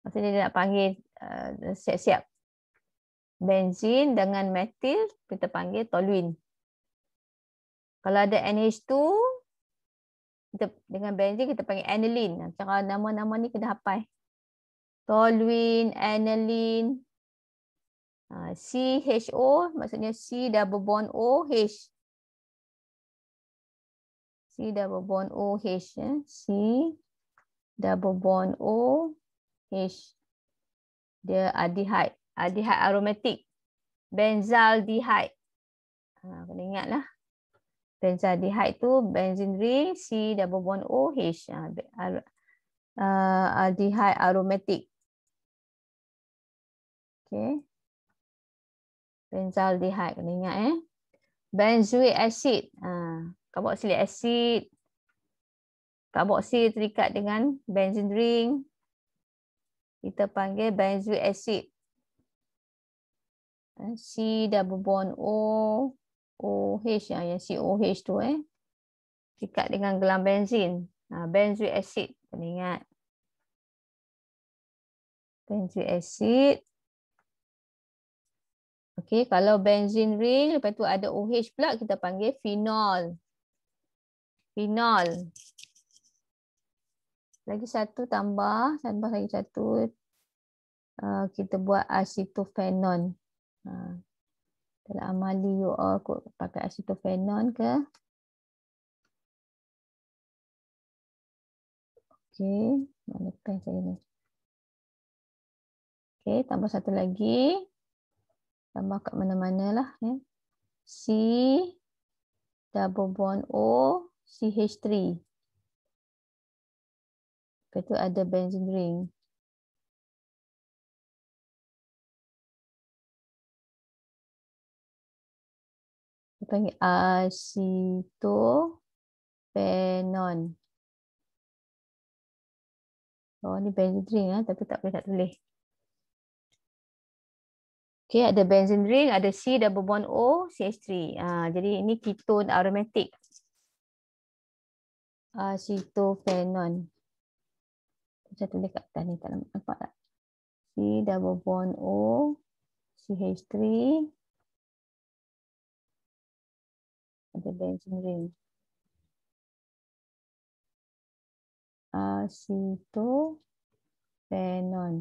[SPEAKER 2] Maksudnya dia nak panggil eh, siap-siap. Uh, benzin dengan metil kita panggil toluene. Kalau ada NH2 kita, dengan benzin kita panggil aniline. Macam nama-nama ni kena hafal. Toluene, aniline uh, O maksudnya C double bond O H C double bond O H Eh? C double bond O H Dia aldehyde. Aldehyde aromatik. Benzaldehyde. Ha, ah, kena ingatlah. Benzaldehyde tu benzene ring C double bond O H ah, ar uh, aldehyde aromatik. Okay benzaldehyde kena ingat eh benzoic acid ha carboxylic acid carboxyl terikat dengan benzene ring kita panggil benzoic acid C double bond O O H, ah, yang yang H tu eh terikat dengan gelang benzin
[SPEAKER 1] ha, benzoic acid kena ingat benzoic acid Okey, kalau benzene ring
[SPEAKER 2] lepas tu ada OH pula kita panggil phenol. Phenol. Lagi satu tambah, tambah lagi satu uh, kita buat acetophenone. Uh, kalau amali
[SPEAKER 1] you all kot pakai acetophenone ke? Okey, mana pen saya ni? Okey, tambah satu lagi tambah kat mana-mana lah ya.
[SPEAKER 2] C double bond O CH3.
[SPEAKER 1] Lepas tu ada benzene ring. panggil acetophenone. Oh ni benzene ring ah tapi tak boleh tak tulis. Okay, ada benzene ring, ada C double bond O,
[SPEAKER 2] CH3. Uh, ah, jadi ini ketone aromatic. Acetophenon. Ah, Saya tulis kat atas ni, tak nampak tak?
[SPEAKER 1] C double bond O, CH3. Ada benzene ring. Acetophenon. Ah, Acetophenon.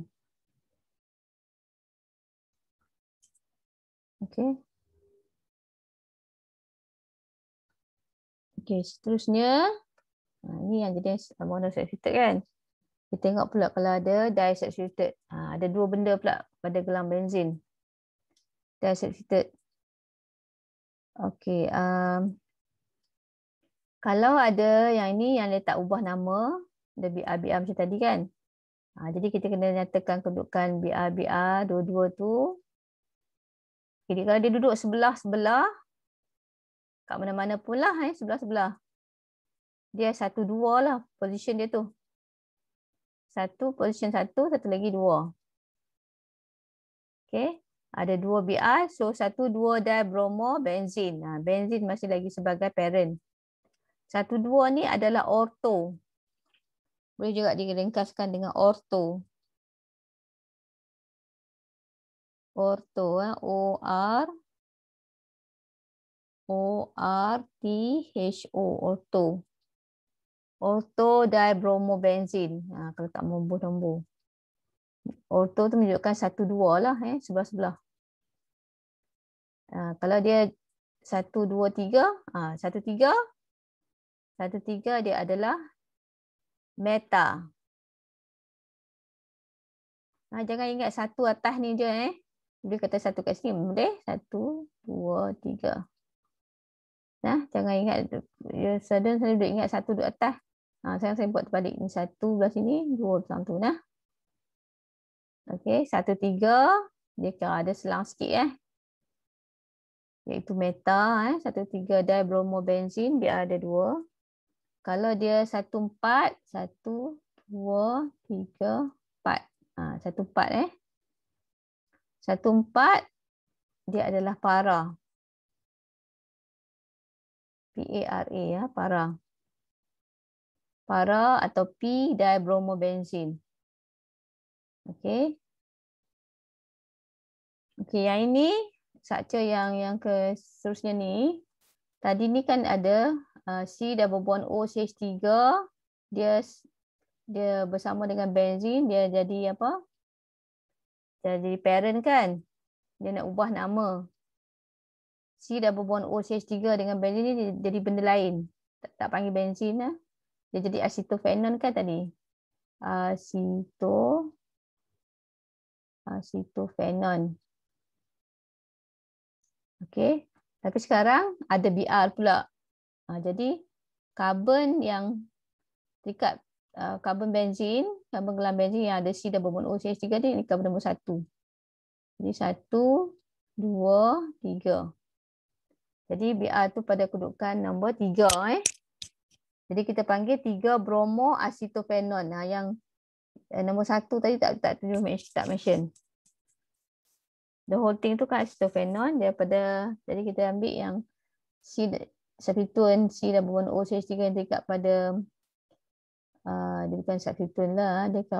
[SPEAKER 1] Okay. Okay, seterusnya. Ha,
[SPEAKER 2] ini yang jenis monosaturated kan. Kita tengok pula kalau ada disaturated. Ha, ada dua benda pula pada gelang benzin. Disaturated. Okay. Um, kalau ada yang ini yang tak ubah nama. Ada BR, BR macam tadi kan. Ha, jadi kita kena nyatakan kedudukan BR, BR dua-dua tu jadi kalau dia duduk sebelah-sebelah, kat mana-mana pun lah, eh, sebelah-sebelah. Eh, dia satu dua lah position dia tu. Satu, position satu, satu lagi dua. Okay. Ada dua BR, so satu dua bromo, benzin. Nah, ha, benzin masih lagi sebagai parent. Satu dua ni adalah
[SPEAKER 1] orto. Boleh juga diringkaskan dengan orto. Orto. orto eh? o r o r t h o orto
[SPEAKER 2] orto dibromobenzene ha kalau tak membuh nombor orto tu menunjukkan satu dua lah eh sebelah-sebelah ha, kalau dia satu dua tiga ha, satu tiga satu tiga dia adalah meta ha, jangan ingat satu atas ni je eh dia kata satu kat sini. Boleh? Satu, dua, tiga. Nah, jangan ingat. Sudden saya duduk ingat satu duduk atas. Ha, sekarang saya buat terbalik. Ini satu belah sini. Dua belah tu. Nah. Okey. Satu, tiga. Dia kira ada selang sikit. Eh. Iaitu meta. Eh. Satu, tiga. Dai bromo bensin Dia ada dua. Kalau dia satu, empat. Satu, dua, tiga, empat. Ha, satu, empat.
[SPEAKER 1] Eh. Satu empat, dia adalah para. P-A-R-A, ya, para. Para atau P-dibromobenzin. Okey.
[SPEAKER 2] Okey, yang ini, structure yang yang ke seterusnya ni. Tadi ni kan ada uh, C double bond O CH3. Dia dia bersama dengan benzin, dia jadi apa? Jadi parent kan. Dia nak ubah nama. C double bond OCH3 dengan benzene ni jadi benda lain. Tak, tak panggil benzene lah. Dia jadi acetophenone kan tadi. Aceto, ah, acetophenone. Ah, okay. Tapi sekarang ada BR pula. Ah, jadi carbon yang terikat carbon benzene carbon gelam benzene yang ada C double bond OCH3 dia ikat bernombor 1. Jadi 1, 2, 3. Jadi BR tu pada kedudukan nombor 3. Eh. Jadi kita panggil 3 bromo acetophenon. Nah yang eh, nombor 1 tadi tak tak tujuh tunjuk tak mention. The whole thing tu kan acetophenon daripada jadi kita ambil yang C sepituan C double bond OCH3 yang terikat pada Ah, dia bukan subtitle lah dia ke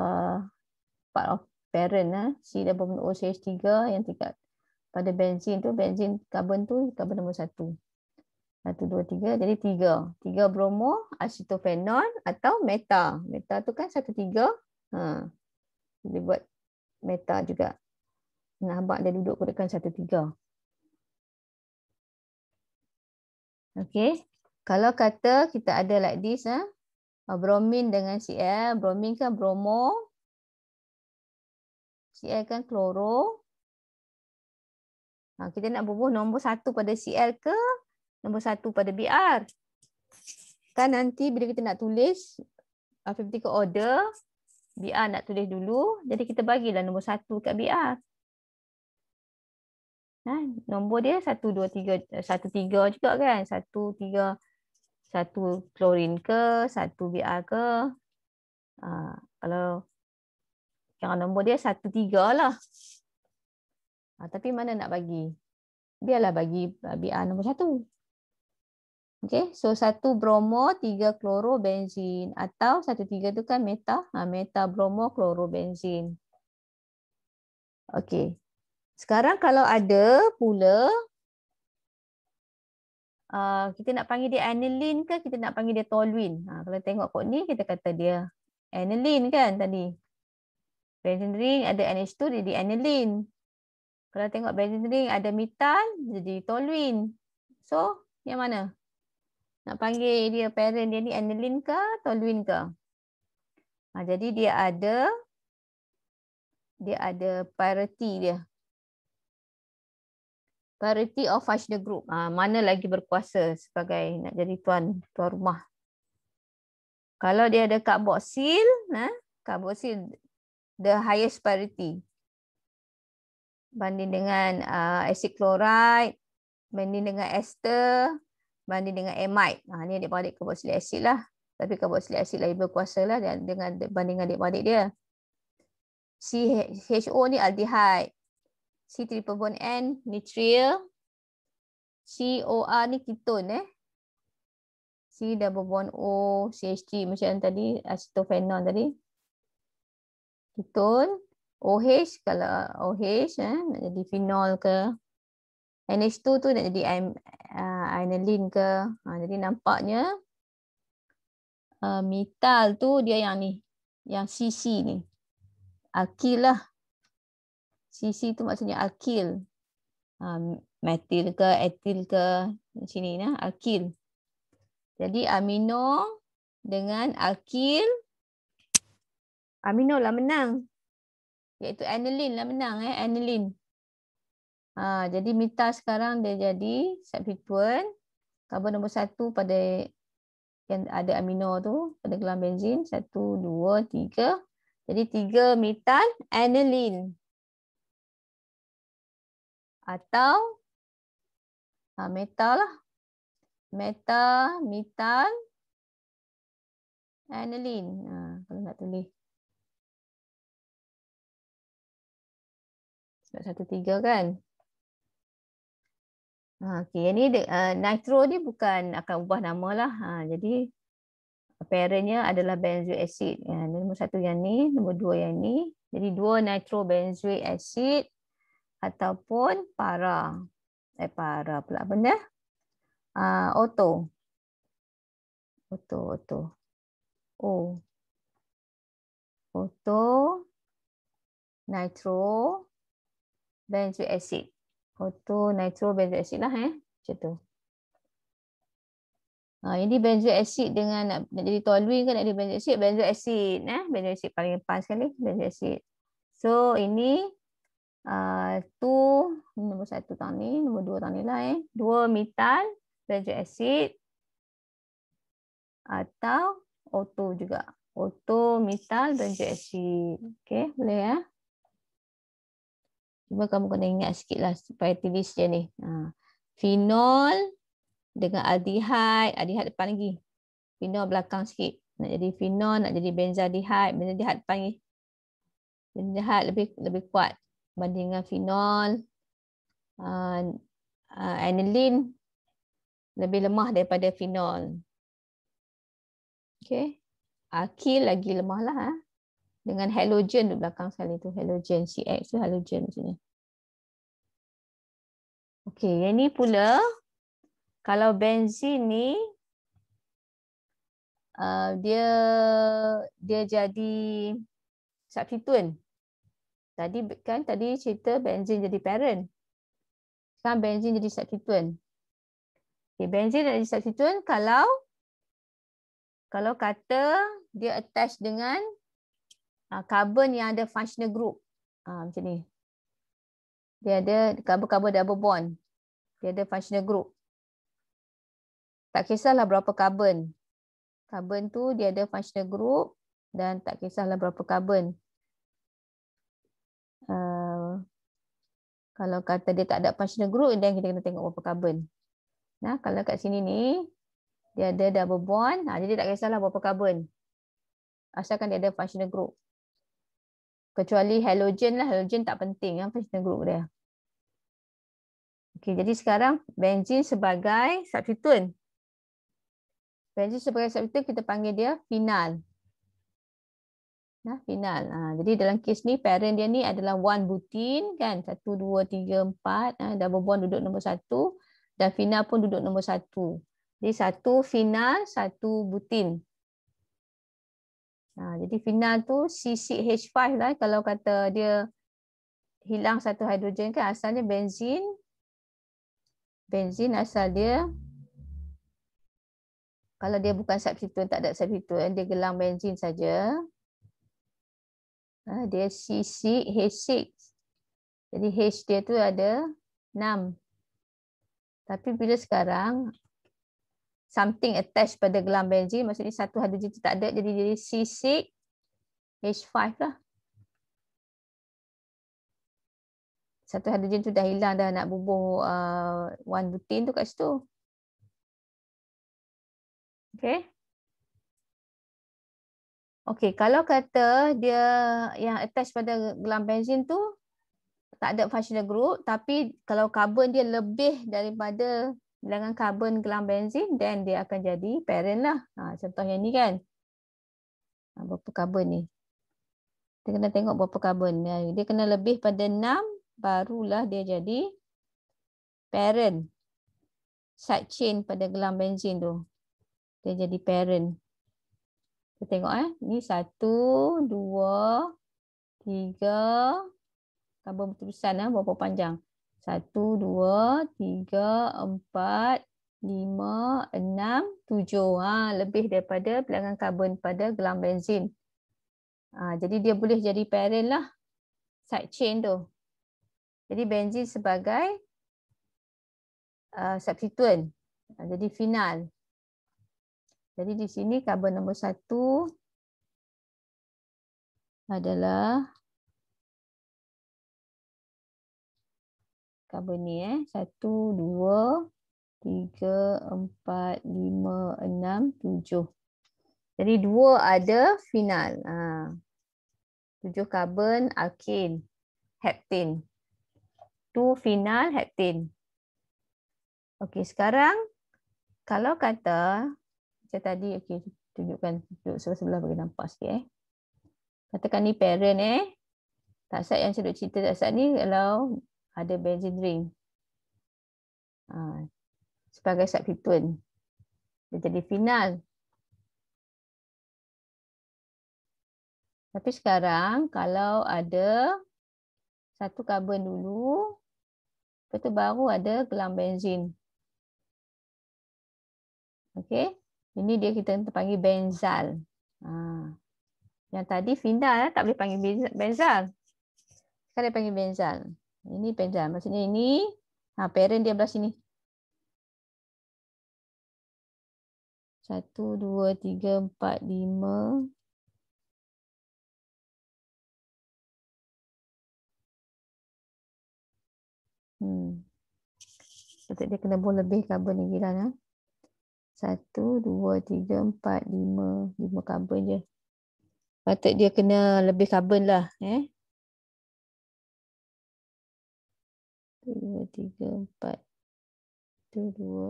[SPEAKER 2] part of parent lah C double O CH3 yang tingkat pada benzin tu benzin karbon tu karbon nombor 1 1 2 3 jadi 3 3 bromo acetophenol atau meta meta tu kan 1 3 ha dia buat meta juga nampak dia duduk kurikan 1 3 Okey, kalau kata kita ada like this, ah. Ah, bromin dengan Cl. Bromin kan bromo. Cl kan kloro. Ah, kita nak bubuh nombor satu pada Cl ke nombor satu pada Br. Kan nanti bila kita nak tulis alphabetical order, Br nak tulis dulu. Jadi kita bagilah nombor satu kat Br. Kan? Nombor dia satu, dua, tiga. Eh, satu, tiga juga kan. Satu, tiga, tiga satu klorin ke, satu VR ke. Ha, kalau kira nombor dia satu tiga lah. Ha, tapi mana nak bagi? Biarlah bagi VR ah, nombor satu. Okay, so satu bromo, tiga kloro benzin atau satu tiga tu kan meta, ha, meta bromo kloro benzin. Okay, sekarang kalau ada pula Ah, kita nak panggil dia aniline ke kita nak panggil dia toluene. Ha, kalau tengok kod ni kita kata dia aniline kan tadi. Benzene ring ada NH2 jadi aniline. Kalau tengok benzene ring ada metal jadi toluene. So yang mana? Nak panggil dia parent dia ni aniline ke toluene ke? Ha, jadi dia ada dia ada parity dia. Parity of the group. Uh, mana lagi berkuasa sebagai nak jadi tuan tuan rumah. Kalau dia ada carboxyl, eh, ha? carboxyl the highest parity. Banding dengan uh, ah, acid chloride, banding dengan ester, banding dengan amide. Uh, ni adik-adik carboxylic acid lah. Tapi carboxylic acid lagi berkuasa lah dengan, dengan banding adik-adik dia. CHO ni aldehyde. C triple bond N, nitria. COR ni ketone eh. C double bond O, CH3 macam tadi, acetophenol tadi. Ketone. OH kalau OH eh, nak jadi phenol ke. NH2 tu nak jadi uh, aniline ke. Ha, jadi nampaknya uh, metal tu dia yang ni. Yang CC ni. Alkyl lah. CC tu maksudnya alkil. Um, metil ke etil ke macam ni nah alkil. Jadi amino dengan alkil amino lah menang. Iaitu aniline lah menang eh aniline. Ha, jadi meta sekarang dia jadi substituen karbon nombor satu pada yang ada amino tu pada gelam benzin satu dua tiga jadi tiga metal aniline
[SPEAKER 1] atau ha, metal lah. Meta, metal, aniline. Ha, kalau nak tulis. Sebab satu tiga kan. Ha, okay. Yang
[SPEAKER 2] ni uh, nitro ni bukan akan ubah nama lah. Ha, jadi parentnya adalah benzoic acid. Ya, nombor satu yang ni, nombor dua yang ni. Jadi dua nitro benzoic acid ataupun para eh para pula apa
[SPEAKER 1] Uh, ah, auto. Auto auto. O. Auto
[SPEAKER 2] nitro benzoic acid. Auto nitro benzoic acid lah eh. Macam tu. Ha, ah, ini benzoic acid dengan nak, nak jadi toluene kan nak jadi benzoic acid benzoic acid eh benzoic acid paling pas sekali benzoic acid. So ini uh, nombor satu tahun ni, nombor dua tahun ni lah eh. Dua metal, benzoic acid atau auto juga. Auto, metal, benzoic acid. Okay, boleh ya. Eh? Cuma kamu kena ingat sikit lah supaya tulis je ni. Ha. Phenol dengan aldehyde. Aldehyde depan lagi. Phenol belakang sikit. Nak jadi phenol, nak jadi benzaldehyde. Benzaldehyde depan lagi. Benzaldehyde lebih lebih kuat bandingan phenol uh, uh, aniline lebih lemah daripada phenol. Okey. Akil ah, lagi lemahlah eh. Dengan halogen di belakang sekali tu halogen CX
[SPEAKER 1] tu halogen sini. Okey, yang ni pula kalau benzin ni uh, dia
[SPEAKER 2] dia jadi substituent. Tadi kan tadi cerita benzin jadi parent. Sekarang benzin jadi substituent. Okay, benzin jadi substituent kalau kalau kata dia attach dengan ah, carbon yang ada functional group. Ah macam ni. Dia ada carbon-carbon double bond. Dia ada functional group. Tak kisahlah berapa carbon. Carbon tu dia ada functional group dan tak kisahlah berapa carbon. kalau kata dia tak ada functional group then kita kena tengok berapa carbon. Nah, kalau kat sini ni dia ada double bond, ha, jadi tak kisahlah berapa carbon. Asalkan dia ada functional group. Kecuali halogen lah, halogen tak penting yang functional group dia. Okey, jadi sekarang benzene sebagai substituent. Benzene sebagai substituent kita panggil dia final. Nah, final. Ha, jadi dalam kes ni parent dia ni adalah one butin kan. 1 2 3 4 ah double bond duduk nombor 1 dan final pun duduk nombor 1. Jadi satu final, satu butin. Ha, jadi final tu h 5 lah kalau kata dia hilang satu hidrogen kan asalnya benzin. Benzin asal dia kalau dia bukan substituen tak ada substituen dia gelang benzin saja. Ha, dia 6 H6. Jadi H dia tu ada 6. Tapi bila sekarang something attached pada gelang benzene maksudnya satu hidrogen tu tak ada jadi jadi C6 H5 lah. Satu hidrogen tu dah hilang dah nak bubuh uh, one butin tu kat situ. Okay. Okey, kalau kata dia yang attach pada gelam benzin tu tak ada functional group tapi kalau karbon dia lebih daripada bilangan karbon gelam benzin then dia akan jadi parent lah. Ha, contoh yang ni kan. Ha, berapa karbon ni? Kita kena tengok berapa karbon. Ya, dia kena lebih pada 6 barulah dia jadi parent. Side chain pada gelam benzin tu. Dia jadi parent. Kita tengok eh. Ni satu, dua, tiga. Kabar berterusan eh. Berapa panjang. Satu, dua, tiga, empat, lima, enam, tujuh. Ha, lebih daripada pelanggan karbon pada gelam benzin. Ha, jadi dia boleh jadi parent lah. Side chain tu. Jadi benzin sebagai uh, substituent. Ha, jadi final. Jadi di sini karbon nombor satu
[SPEAKER 1] adalah karbon ni eh. Satu, dua,
[SPEAKER 2] tiga, empat, lima, enam, tujuh. Jadi dua ada final. Ha. Tujuh karbon, alkin, heptin. Tu final, heptin. Okey, sekarang kalau kata macam tadi okey tunjukkan duduk sebelah-sebelah bagi nampak sikit eh. Katakan ni parent eh. Tak sat yang sedut cerita tak sat ni kalau ada benzene ring. Ha, sebagai substituent. Dia jadi final. Tapi sekarang kalau ada satu karbon dulu lepas baru ada gelang benzene. Okey. Ini dia kita panggil benzal. Ha. Yang tadi final lah, tak boleh panggil benzal. Sekarang dia panggil benzal. Ini benzal. Maksudnya ini ha, parent dia belah sini.
[SPEAKER 1] Satu, dua, tiga, empat, lima. Hmm. Sebab dia kena pun lebih
[SPEAKER 2] carbon lagi lah. Eh? Satu, dua, tiga, empat, lima. Lima karbon
[SPEAKER 1] je. Patut dia kena lebih karbon lah. Eh? Dua, tiga, empat. Satu, dua,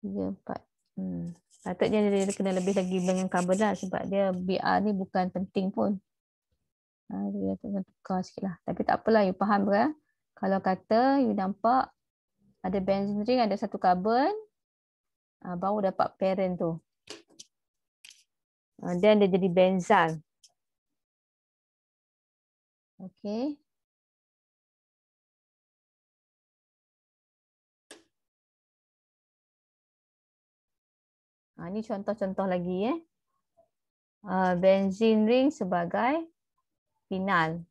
[SPEAKER 1] tiga, empat. Hmm. Patutnya dia kena lebih lagi dengan karbon lah. Sebab
[SPEAKER 2] dia BR ni bukan penting pun. Ha, dia kena tukar sikit lah. Tapi tak apalah, you faham kan? Kalau kata you nampak ada benzene ring, ada satu karbon
[SPEAKER 1] uh, baru dapat parent tu. Uh, then dia jadi benzal. Okay. Ha, ah, ini contoh-contoh lagi. Eh.
[SPEAKER 2] Uh, benzin ring sebagai final.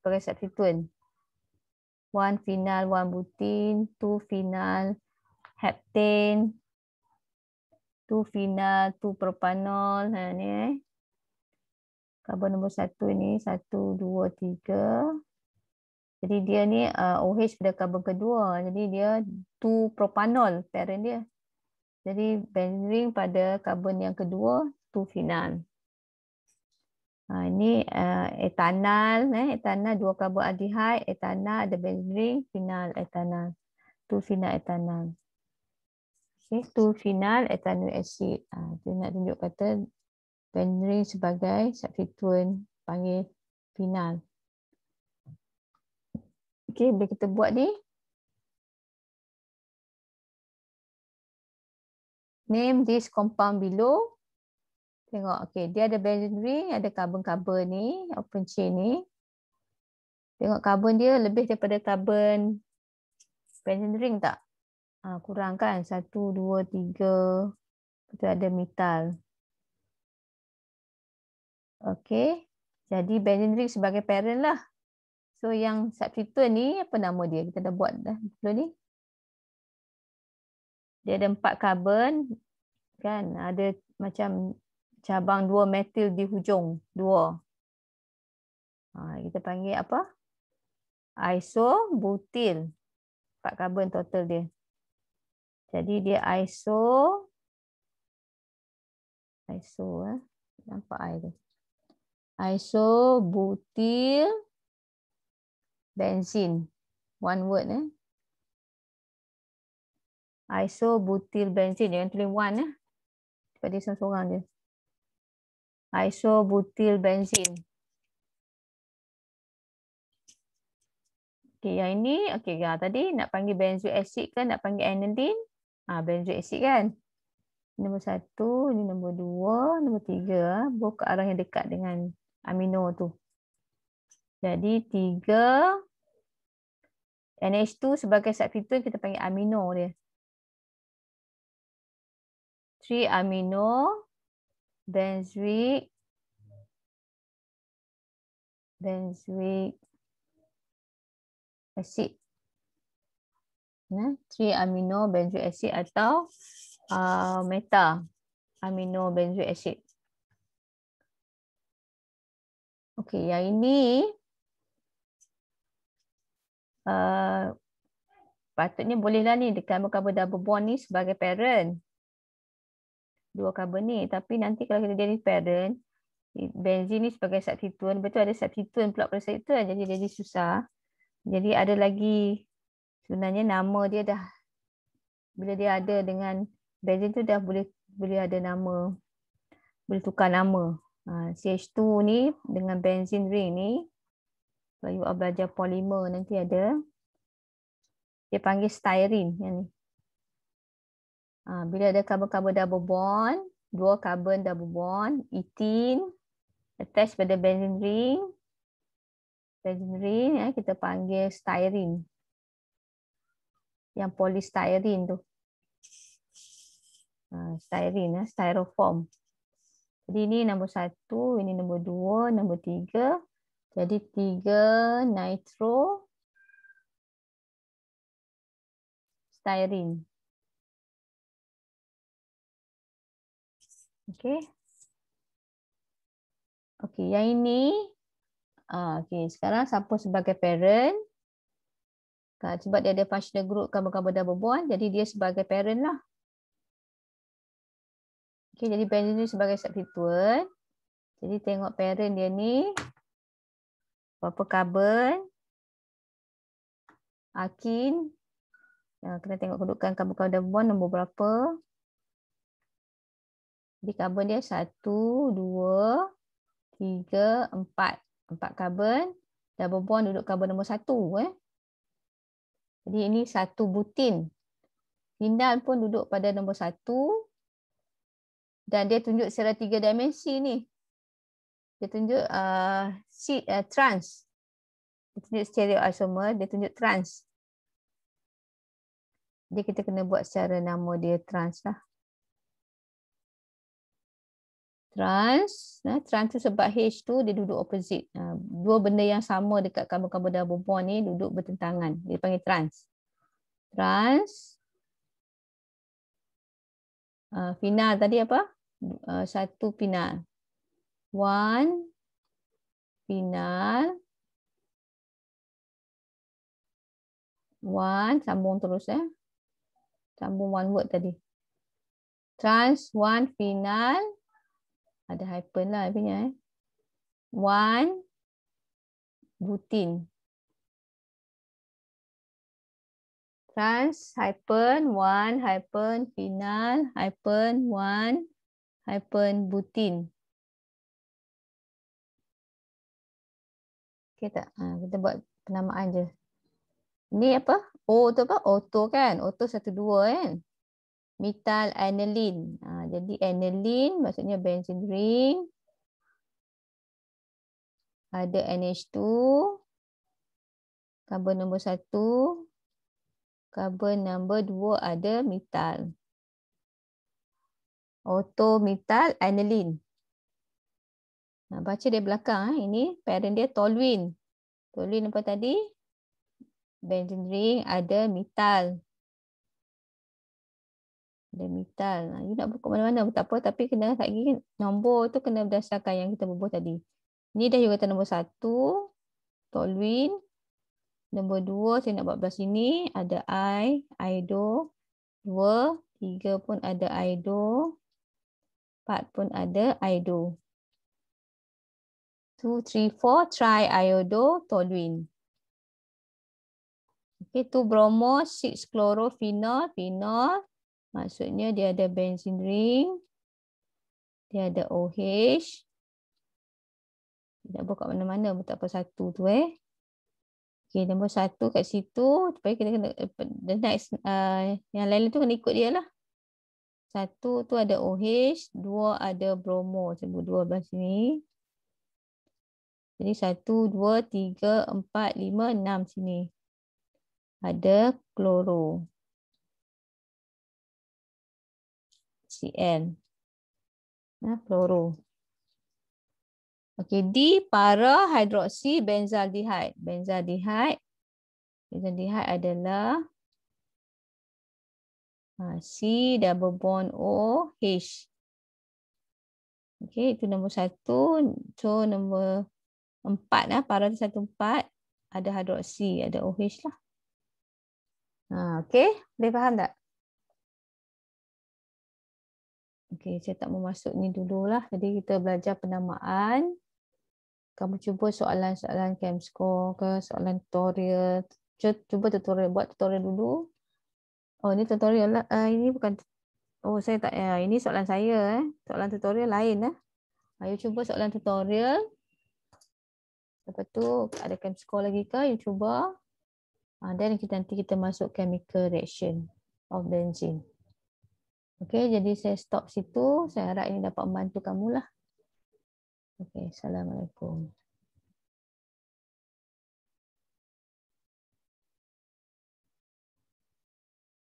[SPEAKER 2] Sebagai substituent. One final, one butin, two final, heptane, 2 phenyl, 2 propanol. Ha, ni eh. Karbon nombor 1 ni, 1, 2, 3. Jadi dia ni uh, OH pada karbon kedua. Jadi dia 2 propanol parent dia. Jadi benzene pada karbon yang kedua, 2 phenyl. Ha, ini uh, etanol, eh, etanol dua karbon aldehyde, etanol ada benzene, final etanol, tu final etanol. Okay, tu final ethanoic acid. Ha, dia nak tunjuk kata benzene sebagai substituent panggil final.
[SPEAKER 1] Okay, boleh kita buat ni. Name this compound below.
[SPEAKER 2] Tengok, okay, dia ada benzene ring, ada karbon karbon ni, open chain ni. Tengok karbon dia lebih daripada karbon benzene ring tak? ha, ah, kurang kan 1 2 3 kita ada metal okey jadi benzenric sebagai parent lah so yang substituent ni apa nama dia kita dah buat dah dulu ni dia ada empat karbon kan ada macam cabang dua metil di hujung dua ha, kita panggil apa isobutil empat karbon total dia
[SPEAKER 1] jadi dia iso iso eh nampak air tu. Iso butil
[SPEAKER 2] benzin. One word eh. Iso butil benzin jangan tulis one eh. Cuba dia seorang-seorang je. Iso butil benzin. okay yang ini okay ya ah, tadi nak panggil benzoic acid ke nak panggil anandine? Ah ha, benzoic acid kan. Nombor satu, ini nombor dua, nombor tiga. Buah ke arah yang dekat dengan amino tu. Jadi tiga NH2 sebagai substitut kita panggil amino dia.
[SPEAKER 1] 3 amino benzoic benzoic acid. Nah, eh, 3 amino
[SPEAKER 2] benzoic acid atau uh, meta amino benzoic acid.
[SPEAKER 1] Okey, yang ini uh, patutnya bolehlah ni dekat
[SPEAKER 2] carbon double bond ni sebagai parent. Dua carbon ni, tapi nanti kalau kita jadi parent, benzin ni sebagai substituent, betul ada substituent pula pada substituent jadi jadi susah. Jadi ada lagi sebenarnya nama dia dah bila dia ada dengan benzene tu dah boleh boleh ada nama boleh tukar nama uh, ha, CH2 ni dengan benzene ring ni kalau you belajar polimer nanti ada dia panggil styrene yang ni. Ha, bila ada karbon-karbon double bond, dua karbon double bond, ethene, attach pada benzene ring. Benzene ring ya, kita panggil styrene yang polystyrene tu. Ha, styrene, eh, styrofoam. Jadi ini nombor satu, ini nombor dua, nombor tiga. Jadi tiga
[SPEAKER 1] nitro styrene. Okey. Okey, yang ini. Ah, okey, sekarang siapa
[SPEAKER 2] sebagai parent? Kan, sebab dia ada functional group gambar-gambar dan berbual. Jadi dia sebagai parent lah. Okay, jadi parent ni sebagai substituent. Jadi tengok parent dia ni. apa carbon. Akin. Ha, kena tengok kedudukan carbon-carbon dan berbual nombor berapa. Jadi carbon dia 1, 2, 3, 4. 4 carbon. Dan berbual duduk carbon nombor 1. Eh. Jadi ini satu butin. Lindan pun duduk pada nombor satu. Dan dia tunjuk secara tiga dimensi ni. Dia tunjuk uh, uh trans. Dia tunjuk stereo isomer Dia tunjuk trans. Jadi kita kena buat secara nama dia trans lah trans nah eh, trans tu sebab H tu dia duduk opposite ah, dua benda yang sama dekat karbon-karbon double bond ni duduk bertentangan dia panggil trans trans uh, ah, final tadi apa uh, satu final one final one sambung terus eh. sambung one word tadi trans one final
[SPEAKER 1] ada hyphen lah punya eh. One butin. Trans hyphen
[SPEAKER 2] one hyphen final hyphen one hyphen butin.
[SPEAKER 1] Okay tak? Ha, kita buat penamaan je. Ni apa? O tu apa? Auto kan? Auto satu
[SPEAKER 2] dua kan? Eh? metal aniline. Ha, jadi aniline maksudnya benzene ring. Ada NH2. Carbon nombor satu, Carbon nombor dua ada metal. Auto metal aniline. Ha, baca dia belakang. Ha. Ini parent dia toluene. Toluene apa tadi? Benzene ring ada metal. Demital. You nak buka mana-mana pun tak apa. Tapi kena tak lagi kan, nombor tu kena berdasarkan yang kita bubuh tadi. Ni dah you kata nombor satu. Tolwin. Nombor dua saya nak buat belah sini. Ada I. Ido. Dua. Tiga pun ada Ido. Empat pun ada Ido. Two, three, four. Try Iodo. Tolwin. Okay, two bromo, six Chloro chlorophenol, phenol, Maksudnya dia ada benzene ring. Dia ada OH. Dia buka mana-mana pun tak apa satu tu eh. Okey, nombor satu kat situ. Supaya kita kena, eh, the next, uh, yang lain tu kena ikut dia lah. Satu tu ada OH. Dua ada bromo. Cuma dua belah sini. Jadi satu, dua, tiga, empat,
[SPEAKER 1] lima, enam sini. Ada kloro. HCl. Nah, fluoro.
[SPEAKER 2] Okey, D para hidroksi benzaldehyde.
[SPEAKER 1] Benzaldehyde. Benzaldehyde adalah ha, C double bond O H.
[SPEAKER 2] Okey, itu nombor satu. So, nombor empat. Lah. Para satu empat. Ada hidroksi, ada O H lah. Ha, okey, boleh faham tak? Okey, saya tak memasuk ni dululah. Jadi kita belajar penamaan. Kamu cuba soalan-soalan camp score ke soalan tutorial. Cuba tutorial, buat tutorial dulu. Oh, ni tutorial lah. Uh, ini bukan Oh, saya tak ya. ini soalan saya eh. Soalan tutorial lain eh. Ayuh cuba soalan tutorial. Lepas tu ada camp score lagi ke? You cuba. Ah, uh, then kita nanti kita masuk chemical reaction of benzene. Okey, jadi saya stop situ. Saya harap ini dapat membantu kamu lah.
[SPEAKER 1] Okey, assalamualaikum.